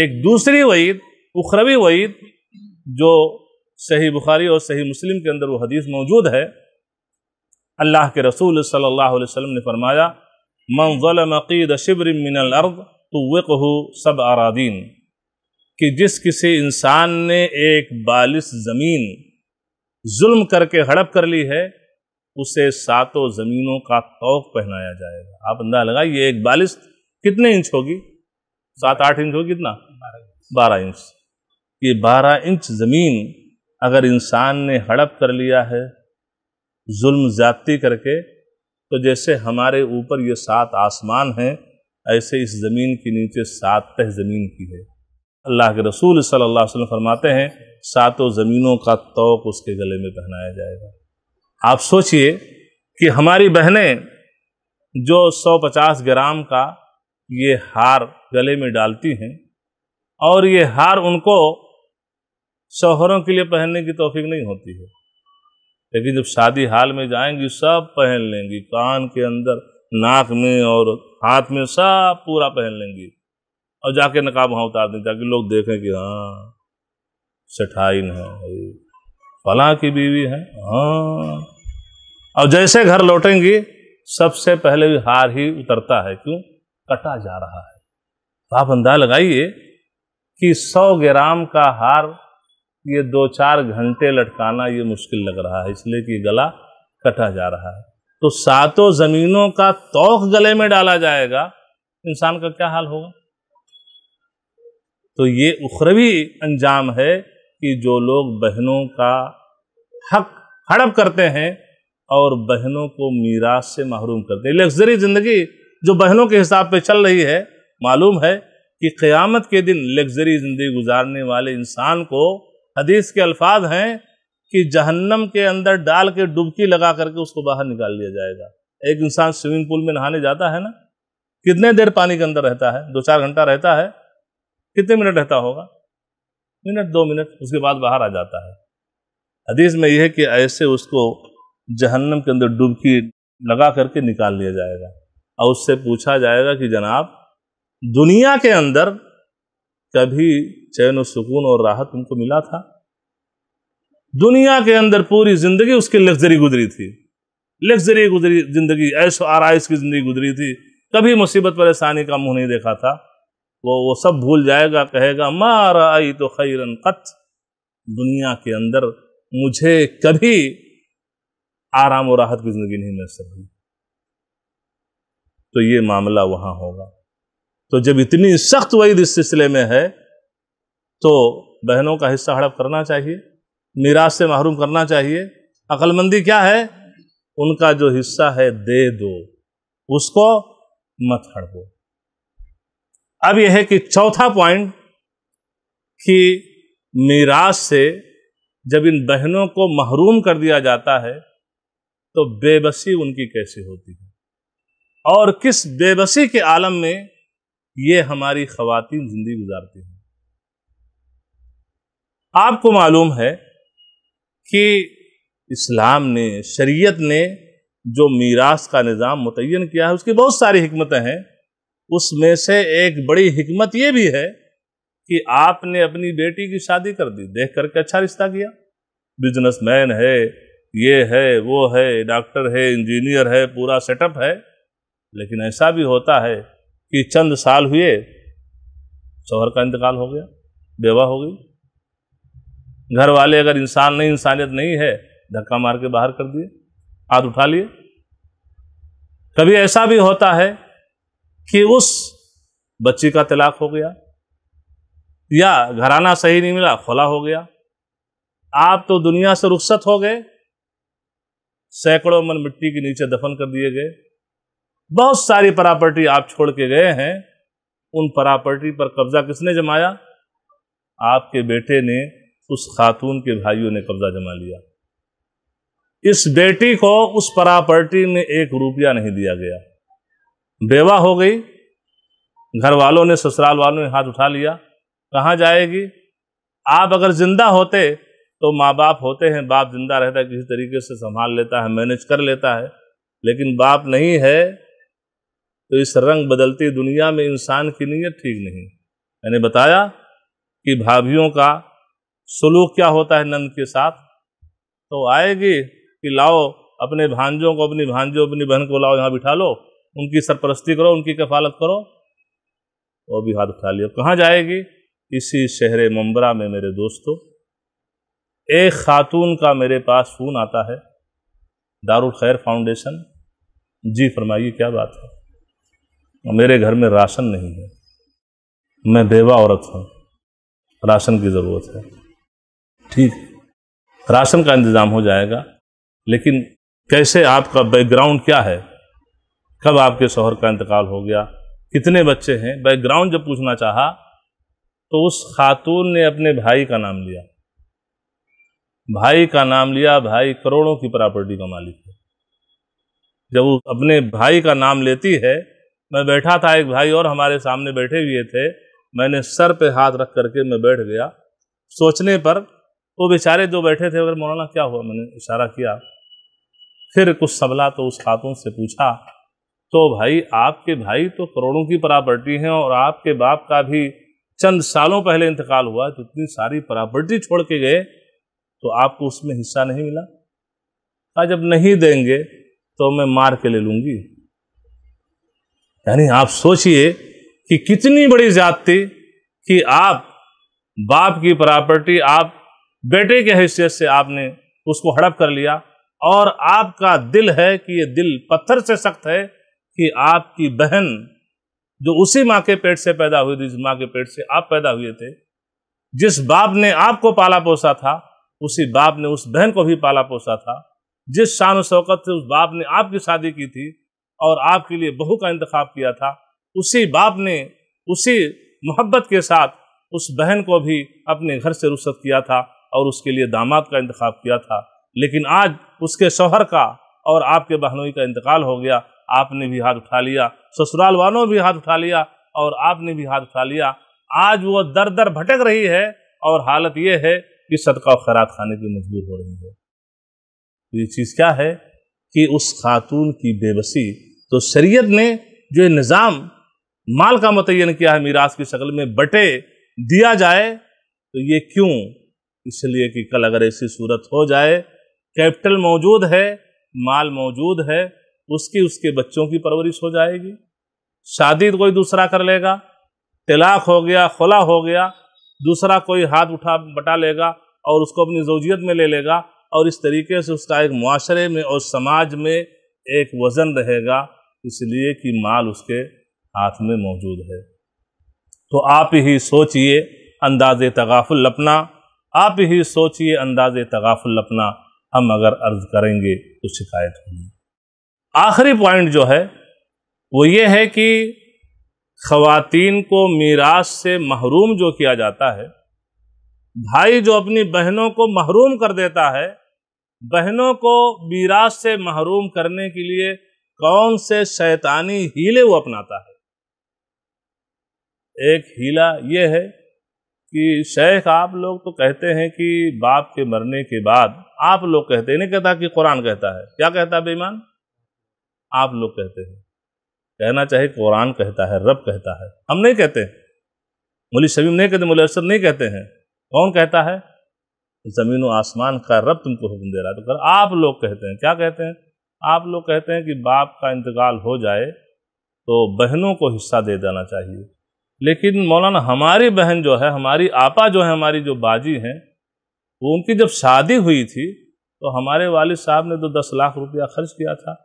एक दूसरी वईद उखरवी वईद जो सही बुखारी और सही मुस्लिम के अंदर वो हदीस मौजूद है अल्लाह के रसूल सल्लल्लाहु अलैहि वसल्लम ने फरमाया मंजलम अक़ीद शिबर मिनल अर्द तो सब आरादीन कि जिस किसी इंसान ने एक बालिस ज़मीन जुल्म करके हड़प कर ली है उसे सातों ज़मीनों का तोक पहनाया जाएगा आप अंदाजा लगाइए एक बालिश कितने इंच होगी सात आठ इंच होगी कितना बारह इंच ये बारह इंच ज़मीन अगर इंसान ने हड़प कर लिया है जुल्म ज़्यादती करके तो जैसे हमारे ऊपर ये सात आसमान हैं ऐसे इस ज़मीन के नीचे सात तह ज़मीन की है अल्लाह के रसूल सल्लल्लाहु अलैहि वसल्लम फरमाते हैं सातों ज़मीनों का तोक उसके गले में पहनाया जाएगा आप सोचिए कि हमारी बहनें जो 150 ग्राम का ये हार गले में डालती हैं और ये हार उनको शोहरों के लिए पहनने की तोफीक नहीं होती है लेकिन जब शादी हाल में जाएंगी सब पहन लेंगी कान के अंदर नाक में और हाथ में सब पूरा पहन लेंगी और जाके नकाब वहाँ उतार दें ताकि लोग देखें कि हाँ सठाइन है फला की बीवी है हाँ और जैसे घर लौटेंगी सबसे पहले हार ही उतरता है क्यों कटा जा रहा है तो आप अंदाज लगाइए कि सौ ग्राम का हार ये दो चार घंटे लटकाना ये मुश्किल लग रहा है इसलिए कि गला कटा जा रहा है तो सातों जमीनों का तोक गले में डाला जाएगा इंसान का क्या हाल होगा तो ये उखरवी अंजाम है कि जो लोग बहनों का हक हड़प करते हैं और बहनों को मीरास से महरूम करते हैं लग्जरी ज़िंदगी जो बहनों के हिसाब पे चल रही है मालूम है कि क़यामत के दिन लग्जरी ज़िंदगी गुजारने वाले इंसान को हदीस के अल्फाज हैं कि जहन्नम के अंदर डाल के डुबकी लगा करके उसको बाहर निकाल लिया जाएगा एक इंसान स्विमिंग पूल में नहाने जाता है ना कितने देर पानी के अंदर रहता है दो चार घंटा रहता है कितने मिनट रहता होगा मिनट दो मिनट उसके बाद बाहर आ जाता है हदीस में यह है कि ऐसे उसको जहन्नम के अंदर डुबकी लगा करके निकाल लिया जाएगा और उससे पूछा जाएगा कि जनाब दुनिया के अंदर कभी चैन और सुकून और राहत उनको मिला था दुनिया के अंदर पूरी जिंदगी उसकी लग्जरी गुजरी थी लग्जरी गुजरी जिंदगी ऐश आरइश की जिंदगी गुजरी थी कभी मुसीबत परेशानी का मुंह नहीं देखा था वो वो सब भूल जाएगा कहेगा मारा आई तो खैरन कत दुनिया के अंदर मुझे कभी आराम और राहत की जिंदगी नहीं मिल सकती तो ये मामला वहां होगा तो जब इतनी सख्त वही इस सिलसिले में है तो बहनों का हिस्सा हड़प करना चाहिए निराश से महरूम करना चाहिए अकलमंदी क्या है उनका जो हिस्सा है दे दो उसको मत हड़पो अब यह है कि चौथा पॉइंट कि निराश से जब इन बहनों को महरूम कर दिया जाता है तो बेबसी उनकी कैसे होती है और किस बेबसी के आलम में ये हमारी खवतिन जिंदगी गुजारती हैं आपको मालूम है कि इस्लाम ने शरीयत ने जो मीरास का निज़ाम मुतन किया है उसकी बहुत सारी हमतें हैं उसमें से एक बड़ी हिकमत ये भी है कि आपने अपनी बेटी की शादी कर दी देख करके अच्छा रिश्ता किया बिजनेसमैन है ये है वो है डॉक्टर है इंजीनियर है पूरा सेटअप है लेकिन ऐसा भी होता है कि चंद साल हुए शोहर का इंतकाल हो गया बेवा हो गई घर वाले अगर इंसान नहीं इंसानियत नहीं है धक्का मार के बाहर कर दिए हाथ उठा लिए कभी ऐसा भी होता है कि उस बच्ची का तलाक हो गया या घराना सही नहीं मिला खुला हो गया आप तो दुनिया से रुखसत हो गए सैकड़ों मन मिट्टी के नीचे दफन कर दिए गए बहुत सारी प्रॉपर्टी आप छोड़ के गए हैं उन प्रॉपर्टी पर कब्जा किसने जमाया आपके बेटे ने उस खातून के भाइयों ने कब्जा जमा लिया इस बेटी को उस प्रॉपर्टी में एक रुपया नहीं दिया गया बेवा हो गई घर वालों ने ससुराल वालों ने हाथ उठा लिया कहाँ जाएगी आप अगर जिंदा होते तो माँ बाप होते हैं बाप जिंदा रहता है किसी तरीके से संभाल लेता है मैनेज कर लेता है लेकिन बाप नहीं है तो इस रंग बदलती दुनिया में इंसान की नीयत ठीक नहीं मैंने बताया कि भाभीियों का सलूक क्या होता है नंद के साथ तो आएगी कि लाओ अपने भांजों को अपनी भांजों अपनी बहन को लाओ यहाँ बिठा लो उनकी सरपरस्ती करो उनकी कफालत करो वो भी हाथ उठा लिया कहाँ जाएगी इसी शहर मुंबरा में मेरे दोस्तों एक खातून का मेरे पास फ़ोन आता है दारुल खैर फाउंडेशन जी फरमाइए क्या बात है मेरे घर में राशन नहीं है मैं बेवा औरत हूँ राशन की ज़रूरत है ठीक राशन का इंतज़ाम हो जाएगा लेकिन कैसे आपका बैकग्राउंड क्या है कब आपके शोहर का इंतकाल हो गया कितने बच्चे हैं बैकग्राउंड जब पूछना चाहा तो उस खातून ने अपने भाई का नाम लिया भाई का नाम लिया भाई करोड़ों की प्रॉपर्टी का मालिक है जब वो अपने भाई का नाम लेती है मैं बैठा था एक भाई और हमारे सामने बैठे हुए थे मैंने सर पे हाथ रख करके मैं बैठ गया सोचने पर वो बेचारे जो बैठे थे अगर मौलाना क्या हुआ मैंने इशारा किया फिर कुछ सबला तो उस खातून से पूछा तो भाई आपके भाई तो करोड़ों की प्रॉपर्टी है और आपके बाप का भी चंद सालों पहले इंतकाल हुआ तो इतनी सारी प्रॉपर्टी छोड़ के गए तो आपको उसमें हिस्सा नहीं मिला कहा जब नहीं देंगे तो मैं मार के ले लूंगी यानी आप सोचिए कि कितनी बड़ी थी कि आप बाप की प्रॉपर्टी आप बेटे के हैसियत से आपने उसको हड़प कर लिया और आपका दिल है कि ये दिल पत्थर से सख्त है कि आपकी बहन जो उसी माँ के पेट से पैदा हुई थी जिस माँ के पेट से आप पैदा हुए थे जिस बाप ने आपको पाला पोसा था उसी बाप ने उस बहन को भी पाला पोसा था जिस शान शौकत से उस बाप ने आपकी शादी की थी और आपके लिए बहू का इंतखाब किया था उसी बाप ने उसी मोहब्बत के साथ उस बहन को भी अपने घर से रुसत किया था और उसके लिए दामाद का इंतखाब किया था लेकिन आज उसके शोहर का और आपके बहनोई का इंतकाल हो गया आपने भी हाथ उठा लिया ससुराल वालों भी हाथ उठा लिया और आपने भी हाथ उठा लिया आज वो दर दर भटक रही है और हालत यह है कि सदका और खैरात खाने की मजबूर हो रही है तो ये चीज़ क्या है कि उस खातून की बेबसी तो शरीयत ने जो निज़ाम माल का मुतन किया है मीरास की शक्ल में बटे दिया जाए तो ये क्यों इसलिए कि कल अगर ऐसी सूरत हो जाए कैपिटल मौजूद है माल मौजूद है उसकी उसके बच्चों की परवरिश हो जाएगी शादी तो कोई दूसरा कर लेगा तलाक हो गया खुला हो गया दूसरा कोई हाथ उठा बटा लेगा और उसको अपनी जोजियत में ले लेगा और इस तरीके से उसका एक माशरे में और समाज में एक वज़न रहेगा इसलिए कि माल उसके हाथ में मौजूद है तो आप ही सोचिए अंदाज तगाफुल अपना आप ही सोचिए अंदाज तगाफुल अपना हम अगर अर्ज करेंगे तो शिकायत होगी आखिरी पॉइंट जो है वो ये है कि खातिन को मीरास से महरूम जो किया जाता है भाई जो अपनी बहनों को महरूम कर देता है बहनों को मीरास से महरूम करने के लिए कौन से शैतानी हीले वो अपनाता है एक हीला ये है कि शेख आप लोग तो कहते हैं कि बाप के मरने के बाद आप लोग कहते हैं नहीं कहता कि कुरान कहता है क्या कहता बेईमान आप लोग कहते हैं कहना चाहे कुरान कहता है रब कहता है हम नहीं कहते मौली शबीम नहीं कहते मोली अरसद नहीं कहते हैं कौन कहता है ज़मीन व आसमान का रब तुमको हुक्म दे रहा है तो आप लोग कहते हैं क्या कहते हैं आप लोग कहते हैं कि बाप का इंतकाल हो जाए तो बहनों को हिस्सा दे देना चाहिए लेकिन मौलाना हमारी बहन जो है हमारी आपा जो है हमारी जो बाजी हैं वो उनकी जब शादी हुई थी तो हमारे वालिद साहब ने तो दस लाख रुपया खर्च किया था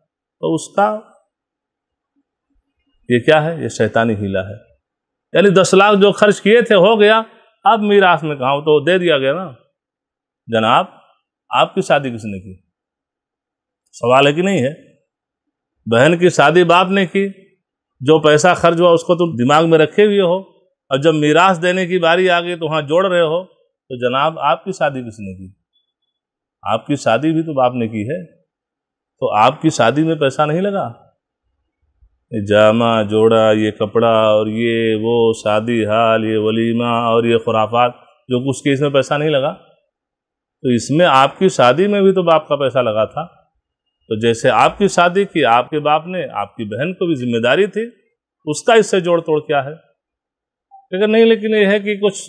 तो उसका ये क्या है ये शैतानी हीला है यानी दस लाख जो खर्च किए थे हो गया अब मीरास में कहा तो दे दिया गया ना जनाब आपकी शादी किसने की सवाल है कि नहीं है बहन की शादी बाप ने की जो पैसा खर्च हुआ उसको तुम दिमाग में रखे हुए हो और जब मीरास देने की बारी आ गई तो वहाँ जोड़ रहे हो तो जनाब आपकी शादी किसने की आपकी शादी भी तो बाप ने की है तो आपकी शादी में पैसा नहीं लगा जामा जोड़ा ये कपड़ा और ये वो शादी हाल ये वलीमा और ये खुराफात जो कुछ के इसमें पैसा नहीं लगा तो इसमें आपकी शादी में भी तो बाप का पैसा लगा था तो जैसे आपकी शादी की आपके बाप ने आपकी बहन को भी जिम्मेदारी थी उसका इससे जोड़ तोड़ क्या है लेकिन नहीं लेकिन यह है कि कुछ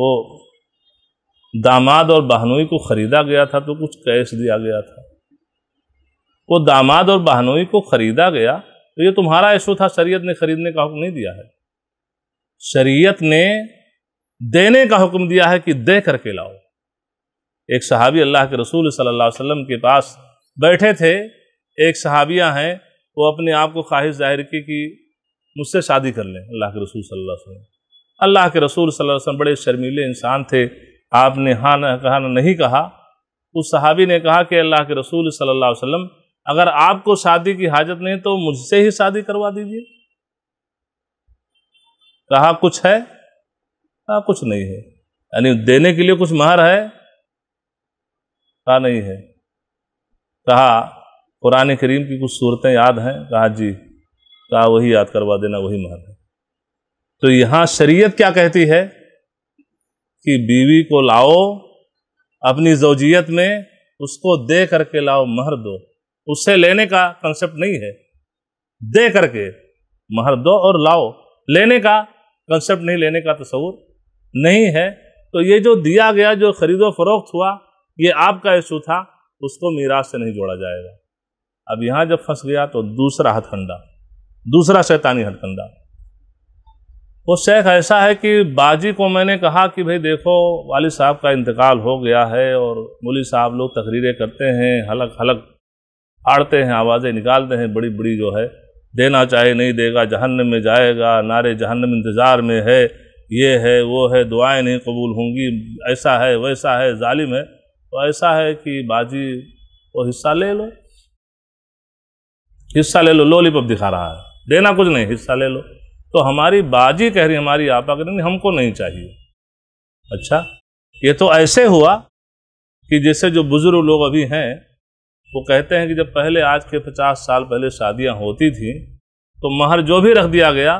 वो दामाद और बहनोई को ख़रीदा गया था तो कुछ कैश दिया गया था वो दामाद और बहनोई को ख़रीदा गया तो ये तुम्हारा इशू था शरीयत ने ख़रीदने का हुक्म नहीं दिया है शरीयत ने देने का हुक्म दिया है कि दे करके लाओ एक सहाबी अल्लाह के रसूल सल्लल्लाहु अलैहि वसल्लम के पास बैठे थे एक सहाबियाँ हैं वो अपने आप को ख्वाहिश जाहिर की कि मुझसे शादी कर लें अल्लाह के रसूल सल्लल्लाहु अलैहि वसल्लम अल्लाह के रसूल सल्लल्लाहु अलैहि वसल्लम बड़े शर्मीले इंसान थे आपने हाँ न कहा ना नहीं कहा उस सहाबी ने कहा कि अल्लाह के रसूल सल्लल्लाहु अलैहि वसल्लम अगर आपको शादी की हाजत नहीं तो मुझसे ही शादी करवा दीजिए कहा कुछ है कहा कुछ नहीं है यानी देने के लिए कुछ महर है कहा नहीं है कहा कुरान करीम की कुछ सूरतें याद हैं कहा जी कहा वही याद करवा देना वही महर है तो यहां शरीयत क्या कहती है कि बीवी को लाओ अपनी जोजियत में उसको दे करके लाओ महर दो उससे लेने का कंसेप्ट नहीं है दे करके महर दो और लाओ लेने का कंसेप्ट नहीं लेने का तस्वूर नहीं है तो ये जो दिया गया जो खरीदो फरोख्त हुआ ये आपका इशू था उसको मीराज से नहीं जोड़ा जाएगा अब यहाँ जब फंस गया तो दूसरा हथकंडा दूसरा शैतानी हथकंडा वो शेख ऐसा है कि बाजी को मैंने कहा कि भाई देखो वाली साहब का इंतकाल हो गया है और मुली साहब लोग तकरीरें करते हैं हलक हलक आड़ते हैं आवाज़ें निकालते हैं बड़ी बड़ी जो है देना चाहे नहीं देगा जहन्नम में जाएगा नारे जहन्नम इंतज़ार में है ये है वो है दुआएं नहीं कबूल होंगी ऐसा है वैसा है जालिम है तो ऐसा है कि बाजी वो हिस्सा ले लो हिस्सा ले लो लॉलीपॉप दिखा रहा है देना कुछ नहीं हिस्सा ले लो तो हमारी बाजी कह रही हमारी आपा कह रही हमको नहीं चाहिए अच्छा ये तो ऐसे हुआ कि जैसे जो बुज़ुर्ग लोग अभी हैं वो कहते हैं कि जब पहले आज के पचास साल पहले शादियां होती थी तो महर जो भी रख दिया गया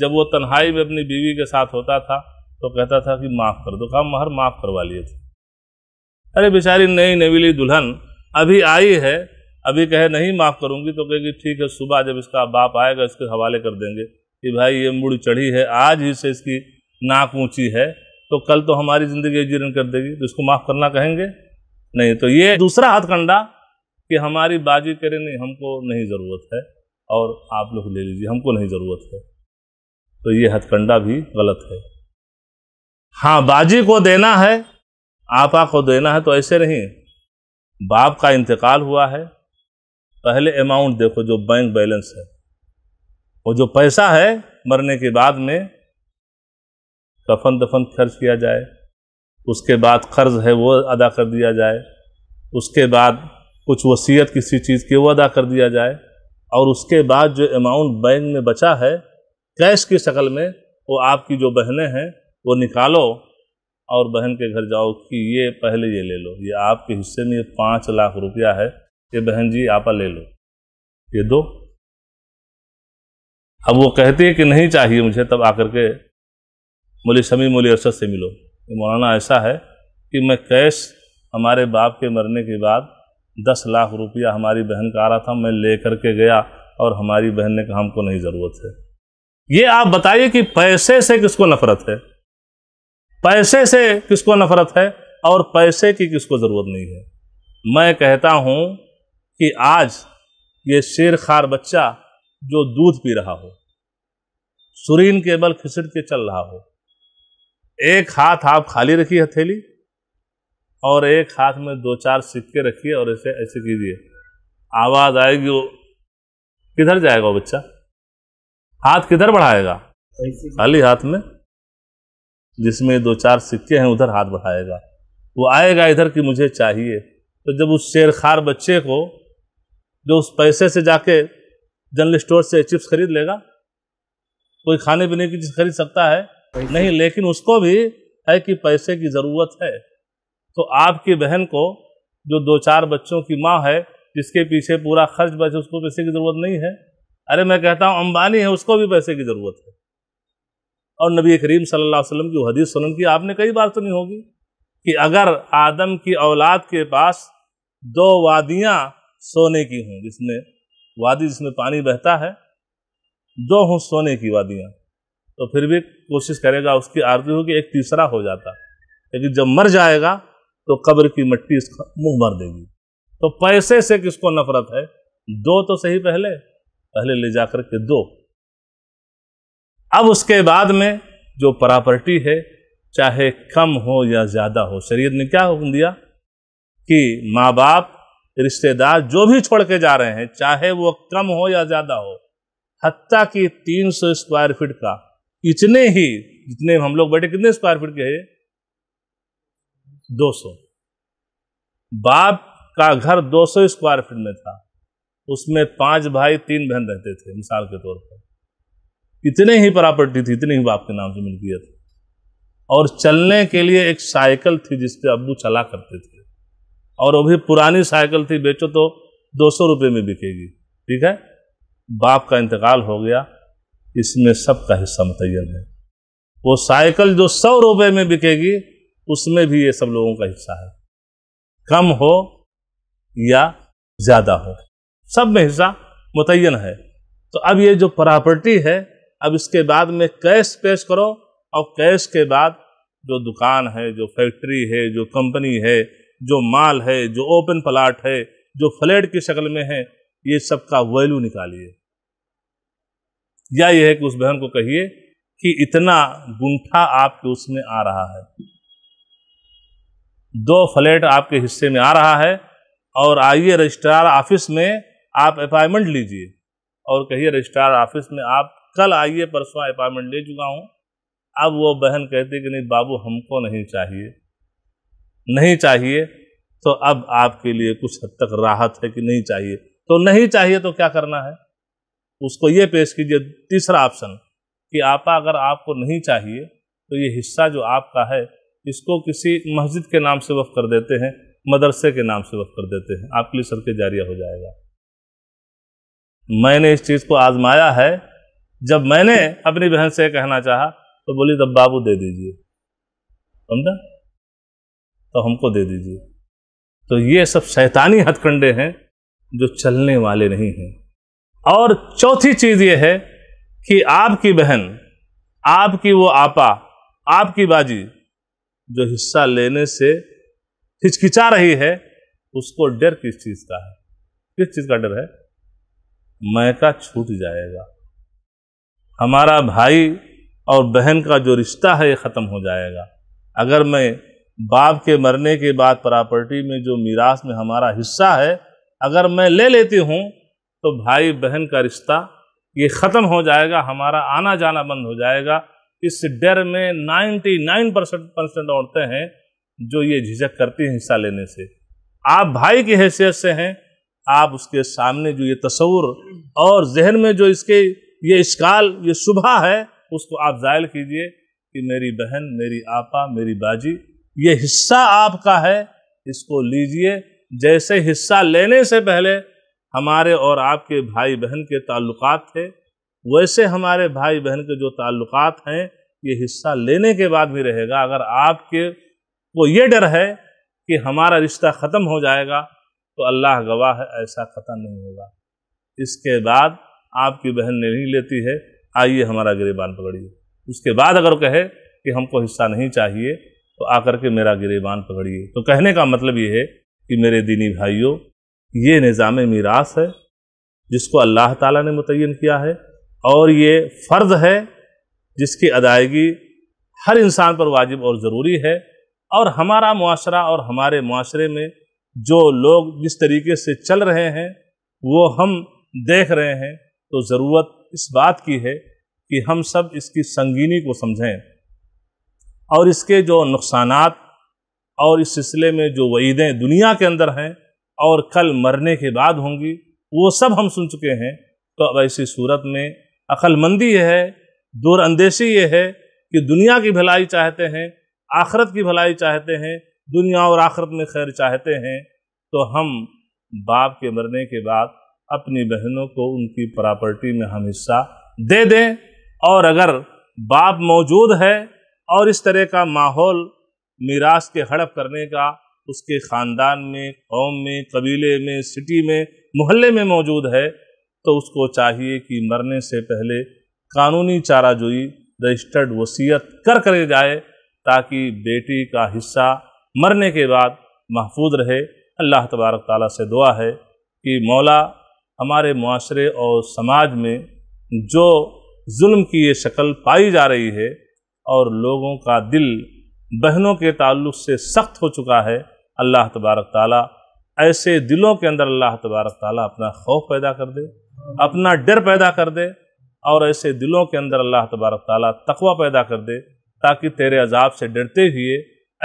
जब वो तन्हाई में अपनी बीवी के साथ होता था तो कहता था कि माफ़ कर दो कहा महर माफ़ करवा लिए थे अरे बेचारी नई नवीली दुल्हन अभी आई है अभी कहे नहीं माफ़ करूंगी तो कहेगी ठीक है सुबह जब इसका बाप आएगा इसके हवाले कर देंगे कि भाई ये मुड़ चढ़ी है आज ही से इसकी नाक ऊंची है तो कल तो हमारी ज़िंदगी जीर्ण कर देगी तो इसको माफ़ करना कहेंगे नहीं तो ये दूसरा हथकंडा कि हमारी बाजी करें नहीं हमको नहीं ज़रूरत है और आप लोग ले लीजिए हमको नहीं ज़रूरत है तो ये हथकंडा भी गलत है हाँ बाजी को देना है आपा को देना है तो ऐसे नहीं बाप का इंतकाल हुआ है पहले अमाउंट देखो जो बैंक बैलेंस है वो जो पैसा है मरने के बाद में कफन दफन खर्च किया जाए उसके बाद कर्ज है वो अदा कर दिया जाए उसके बाद कुछ वसीयत किसी चीज़ की वो अदा कर दिया जाए और उसके बाद जो अमाउंट बैंक में बचा है कैश की शक्ल में वो आपकी जो बहनें हैं वो निकालो और बहन के घर जाओ कि ये पहले ये ले लो ये आपके हिस्से में ये पाँच लाख रुपया है ये बहन जी आपा ले लो ये दो अब वो कहती हैं कि नहीं चाहिए मुझे तब आकर के मोली शमी मोली अरसद से मिलो ये मौलाना ऐसा है कि मैं कैश हमारे बाप के मरने के बाद दस लाख रुपया हमारी बहन का आ रहा था मैं ले करके गया और हमारी बहन ने कहा हमको नहीं ज़रूरत है ये आप बताइए कि पैसे से किसको नफरत है पैसे से किसको नफरत है और पैसे की किसको ज़रूरत नहीं है मैं कहता हूँ कि आज ये शेर खार बच्चा जो दूध पी रहा हो सुरीन के बल खिसड़ के चल रहा हो एक हाथ आप खाली रखी हथेली और एक हाथ में दो चार सिक्के रखिए और ऐसे ऐसे कीजिए आवाज आएगी वो किधर जाएगा वो बच्चा हाथ किधर बढ़ाएगा खाली हाथ में जिसमें दो चार सिक्के हैं उधर हाथ बढ़ाएगा वो आएगा इधर कि मुझे चाहिए तो जब उस शेरखार बच्चे को जो उस पैसे से जाके जनरल स्टोर से चिप्स खरीद लेगा कोई खाने पीने की चीज खरीद सकता है नहीं लेकिन उसको भी है कि पैसे की ज़रूरत है तो आपकी बहन को जो दो चार बच्चों की माँ है जिसके पीछे पूरा खर्च बचे उसको पैसे की ज़रूरत नहीं है अरे मैं कहता हूँ अम्बानी है उसको भी पैसे की ज़रूरत है और नबी करीम सल्लल्लाहु अलैहि वसल्लम की हदीस सुनन की आपने कई बार सुनी होगी कि अगर आदम की औलाद के पास दो वादियाँ सोने की हों जिसमें वादी जिसमें पानी बहता है दो हों सोने की वादियाँ तो फिर भी कोशिश करेगा उसकी आरती होगी एक तीसरा हो जाता लेकिन जब मर जाएगा तो कब्र की मट्टी इसका मुंह मार देगी तो पैसे से किसको नफरत है दो तो सही पहले पहले ले जाकर के दो अब उसके बाद में जो प्रॉपर्टी है चाहे कम हो या ज़्यादा हो शरीयत ने क्या हुक्म दिया कि माँ बाप रिश्तेदार जो भी छोड़ के जा रहे हैं चाहे वो कम हो या ज़्यादा हो हती की 300 स्क्वायर फीट का इतने ही जितने हम लोग बैठे कितने स्क्वायर फीट के हैं 200 बाप का घर 200 स्क्वायर फीट में था उसमें पांच भाई तीन बहन रहते थे मिसाल के तौर पर इतने ही प्रॉपर्टी थी इतने ही बाप के नाम से गया था और चलने के लिए एक साइकिल थी जिस पे अब्बू चला करते थे और वो भी पुरानी साइकिल थी बेचो तो दो सौ रुपये में बिकेगी ठीक है बाप का इंतकाल हो गया इसमें सबका हिस्सा मुतयन है वो साइकिल जो सौ रुपये में बिकेगी उसमें भी ये सब लोगों का हिस्सा है कम हो या ज़्यादा हो सब में हिस्सा मुतन है तो अब ये जो प्रॉपर्टी है अब इसके बाद में कैश पेश करो और कैश के बाद जो दुकान है जो फैक्ट्री है जो कंपनी है जो माल है जो ओपन प्लाट है जो फ्लैट की शक्ल में है ये सब का वैल्यू निकालिए या यह है कि उस बहन को कहिए कि इतना गुंठा आपके उसमें आ रहा है दो फ्लैट आपके हिस्से में आ रहा है और आइए रजिस्ट्रार ऑफिस में आप अपॉइंटमेंट लीजिए और कहिए रजिस्ट्रार ऑफिस में आप कल आइए परसों अपॉइंटमेंट ले चुका हूँ अब वो बहन कहती कि नहीं बाबू हमको नहीं चाहिए नहीं चाहिए तो अब आपके लिए कुछ हद तक राहत है कि नहीं चाहिए तो नहीं चाहिए तो क्या करना है उसको ये पेश कीजिए तीसरा ऑप्शन कि आपा अगर आपको नहीं चाहिए तो ये हिस्सा जो आपका है इसको किसी मस्जिद के नाम से वफ़ कर देते हैं मदरसे के नाम से वफ़ कर देते हैं आपके लिए सर के जारिया हो जाएगा मैंने इस चीज़ को आजमाया है जब मैंने अपनी बहन से कहना चाहा तो बोली तब बाबू दे दीजिए समझा तो हमको दे दीजिए तो ये सब शैतानी हथकंडे हैं जो चलने वाले नहीं हैं और चौथी चीज़ ये है कि आपकी बहन आपकी वो आपा आपकी बाजी जो हिस्सा लेने से हिचकिचा रही है उसको डर किस चीज़ का है किस चीज़ का डर है मैं का छूट जाएगा हमारा भाई और बहन का जो रिश्ता है ये ख़त्म हो जाएगा अगर मैं बाप के मरने के बाद प्रॉपर्टी में जो मीरास में हमारा हिस्सा है अगर मैं ले लेती हूँ तो भाई बहन का रिश्ता ये ख़त्म हो जाएगा हमारा आना जाना बंद हो जाएगा इस डर में 99 परसेंट परसेंट औरतें हैं जो ये झिझक करती हैं हिस्सा लेने से आप भाई की हैसियत से हैं आप उसके सामने जो ये तस्वुर और जहन में जो इसके ये इसकाल ये सुबह है उसको आप जायल कीजिए कि मेरी बहन मेरी आपा मेरी बाजी ये हिस्सा आपका है इसको लीजिए जैसे हिस्सा लेने से पहले हमारे और आपके भाई बहन के ताल्लुकात थे वैसे हमारे भाई बहन के जो ताल्लुकात हैं ये हिस्सा लेने के बाद भी रहेगा अगर आपके को ये डर है कि हमारा रिश्ता ख़त्म हो जाएगा तो अल्लाह गवाह है ऐसा ख़त्म नहीं होगा इसके बाद आपकी बहन ने नहीं लेती है आइए हमारा गिरेबान पकड़िए उसके बाद अगर कहे कि हमको हिस्सा नहीं चाहिए तो आकर के मेरा गिरेबान पकड़िए तो कहने का मतलब ये है कि मेरे दीनी भाइयों ये निज़ाम मीरास है जिसको अल्लाह ताला ने मुतन किया है और ये फ़र्ज़ है जिसकी अदायगी हर इंसान पर वाजिब और ज़रूरी है और हमारा माशरा और हमारे माशरे में जो लोग जिस तरीके से चल रहे हैं वो हम देख रहे हैं तो ज़रूरत इस बात की है कि हम सब इसकी संगीनी को समझें और इसके जो नुकसान और इस सिलसिले में जो वईदें दुनिया के अंदर हैं और कल मरने के बाद होंगी वो सब हम सुन चुके हैं तो अब ऐसी सूरत में अक्लमंदी यह है दूरअंदेशी ये है कि दुनिया की भलाई चाहते हैं आखरत की भलाई चाहते हैं दुनिया और आखरत में खैर चाहते हैं तो हम बाप के मरने के बाद अपनी बहनों को उनकी प्रॉपर्टी में हम हिस्सा दे दें और अगर बाप मौजूद है और इस तरह का माहौल मीरास के हड़प करने का उसके ख़ानदान में कौम में कबीले में सिटी में मोहल्ले में मौजूद है तो उसको चाहिए कि मरने से पहले कानूनी चाराजोई रजिस्टर्ड वसीयत कर करे जाए ताकि बेटी का हिस्सा मरने के बाद महफूज रहे अल्लाह तबारक ताला से दुआ है कि मौला हमारे माशरे और समाज में जो जुल्म की ये शक्ल पाई जा रही है और लोगों का दिल बहनों के ताल्लुक से सख्त हो चुका है अल्लाह तबारक ताला ऐसे दिलों के अंदर अल्लाह तबारक ताली अपना खौफ पैदा कर दे अपना डर पैदा कर दे और ऐसे दिलों के अंदर अल्लाह तबारक ताली तकवा पैदा कर दे ताकि तेरे अजाब से डरते हुए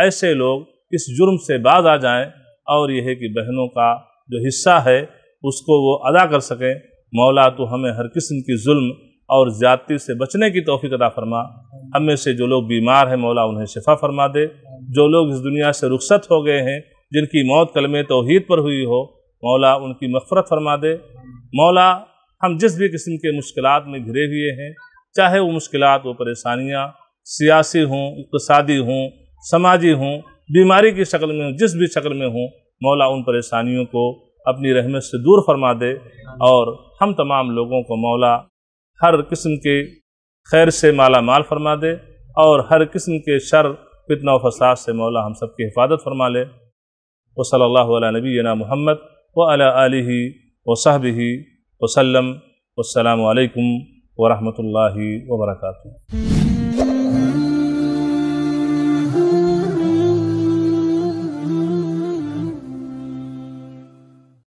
ऐसे लोग इस जुर्म से बाज आ जाएं और यह है कि बहनों का जो हिस्सा है उसको वो अदा कर सकें मौला तो हमें हर किस्म की जुल्म और ज़्यादती से बचने की तोफ़ी अदा फरमा हमें से जो लोग बीमार हैं मौला उन्हें शिफा फरमा दे जो लोग इस दुनिया से रुखसत हो गए हैं जिनकी मौत कलम तोहद पर हुई हो मौला उनकी मफ़रत फरमा दे मौला हम जिस भी किस्म के मुश्किल में घिरे हुए हैं चाहे वो मुश्किल व परेशानियाँ सियासी हों इकतसादी हों समाजी हों बीमारी की शक्ल में हों जिस भी शक्ल में हों मौला उन परेशानियों को अपनी रहमत से दूर फरमा दे और हम तमाम लोगों को मौला हर किस्म के खैर से माला माल फरमा दे और हर किस्म के शर फितना फसाद से मौला हम सब की हिफाजत फरमा ले वो सल्ला नबीना मोहम्मद व وصحبه وسلم والسلام عليكم ورحمة الله وبركاته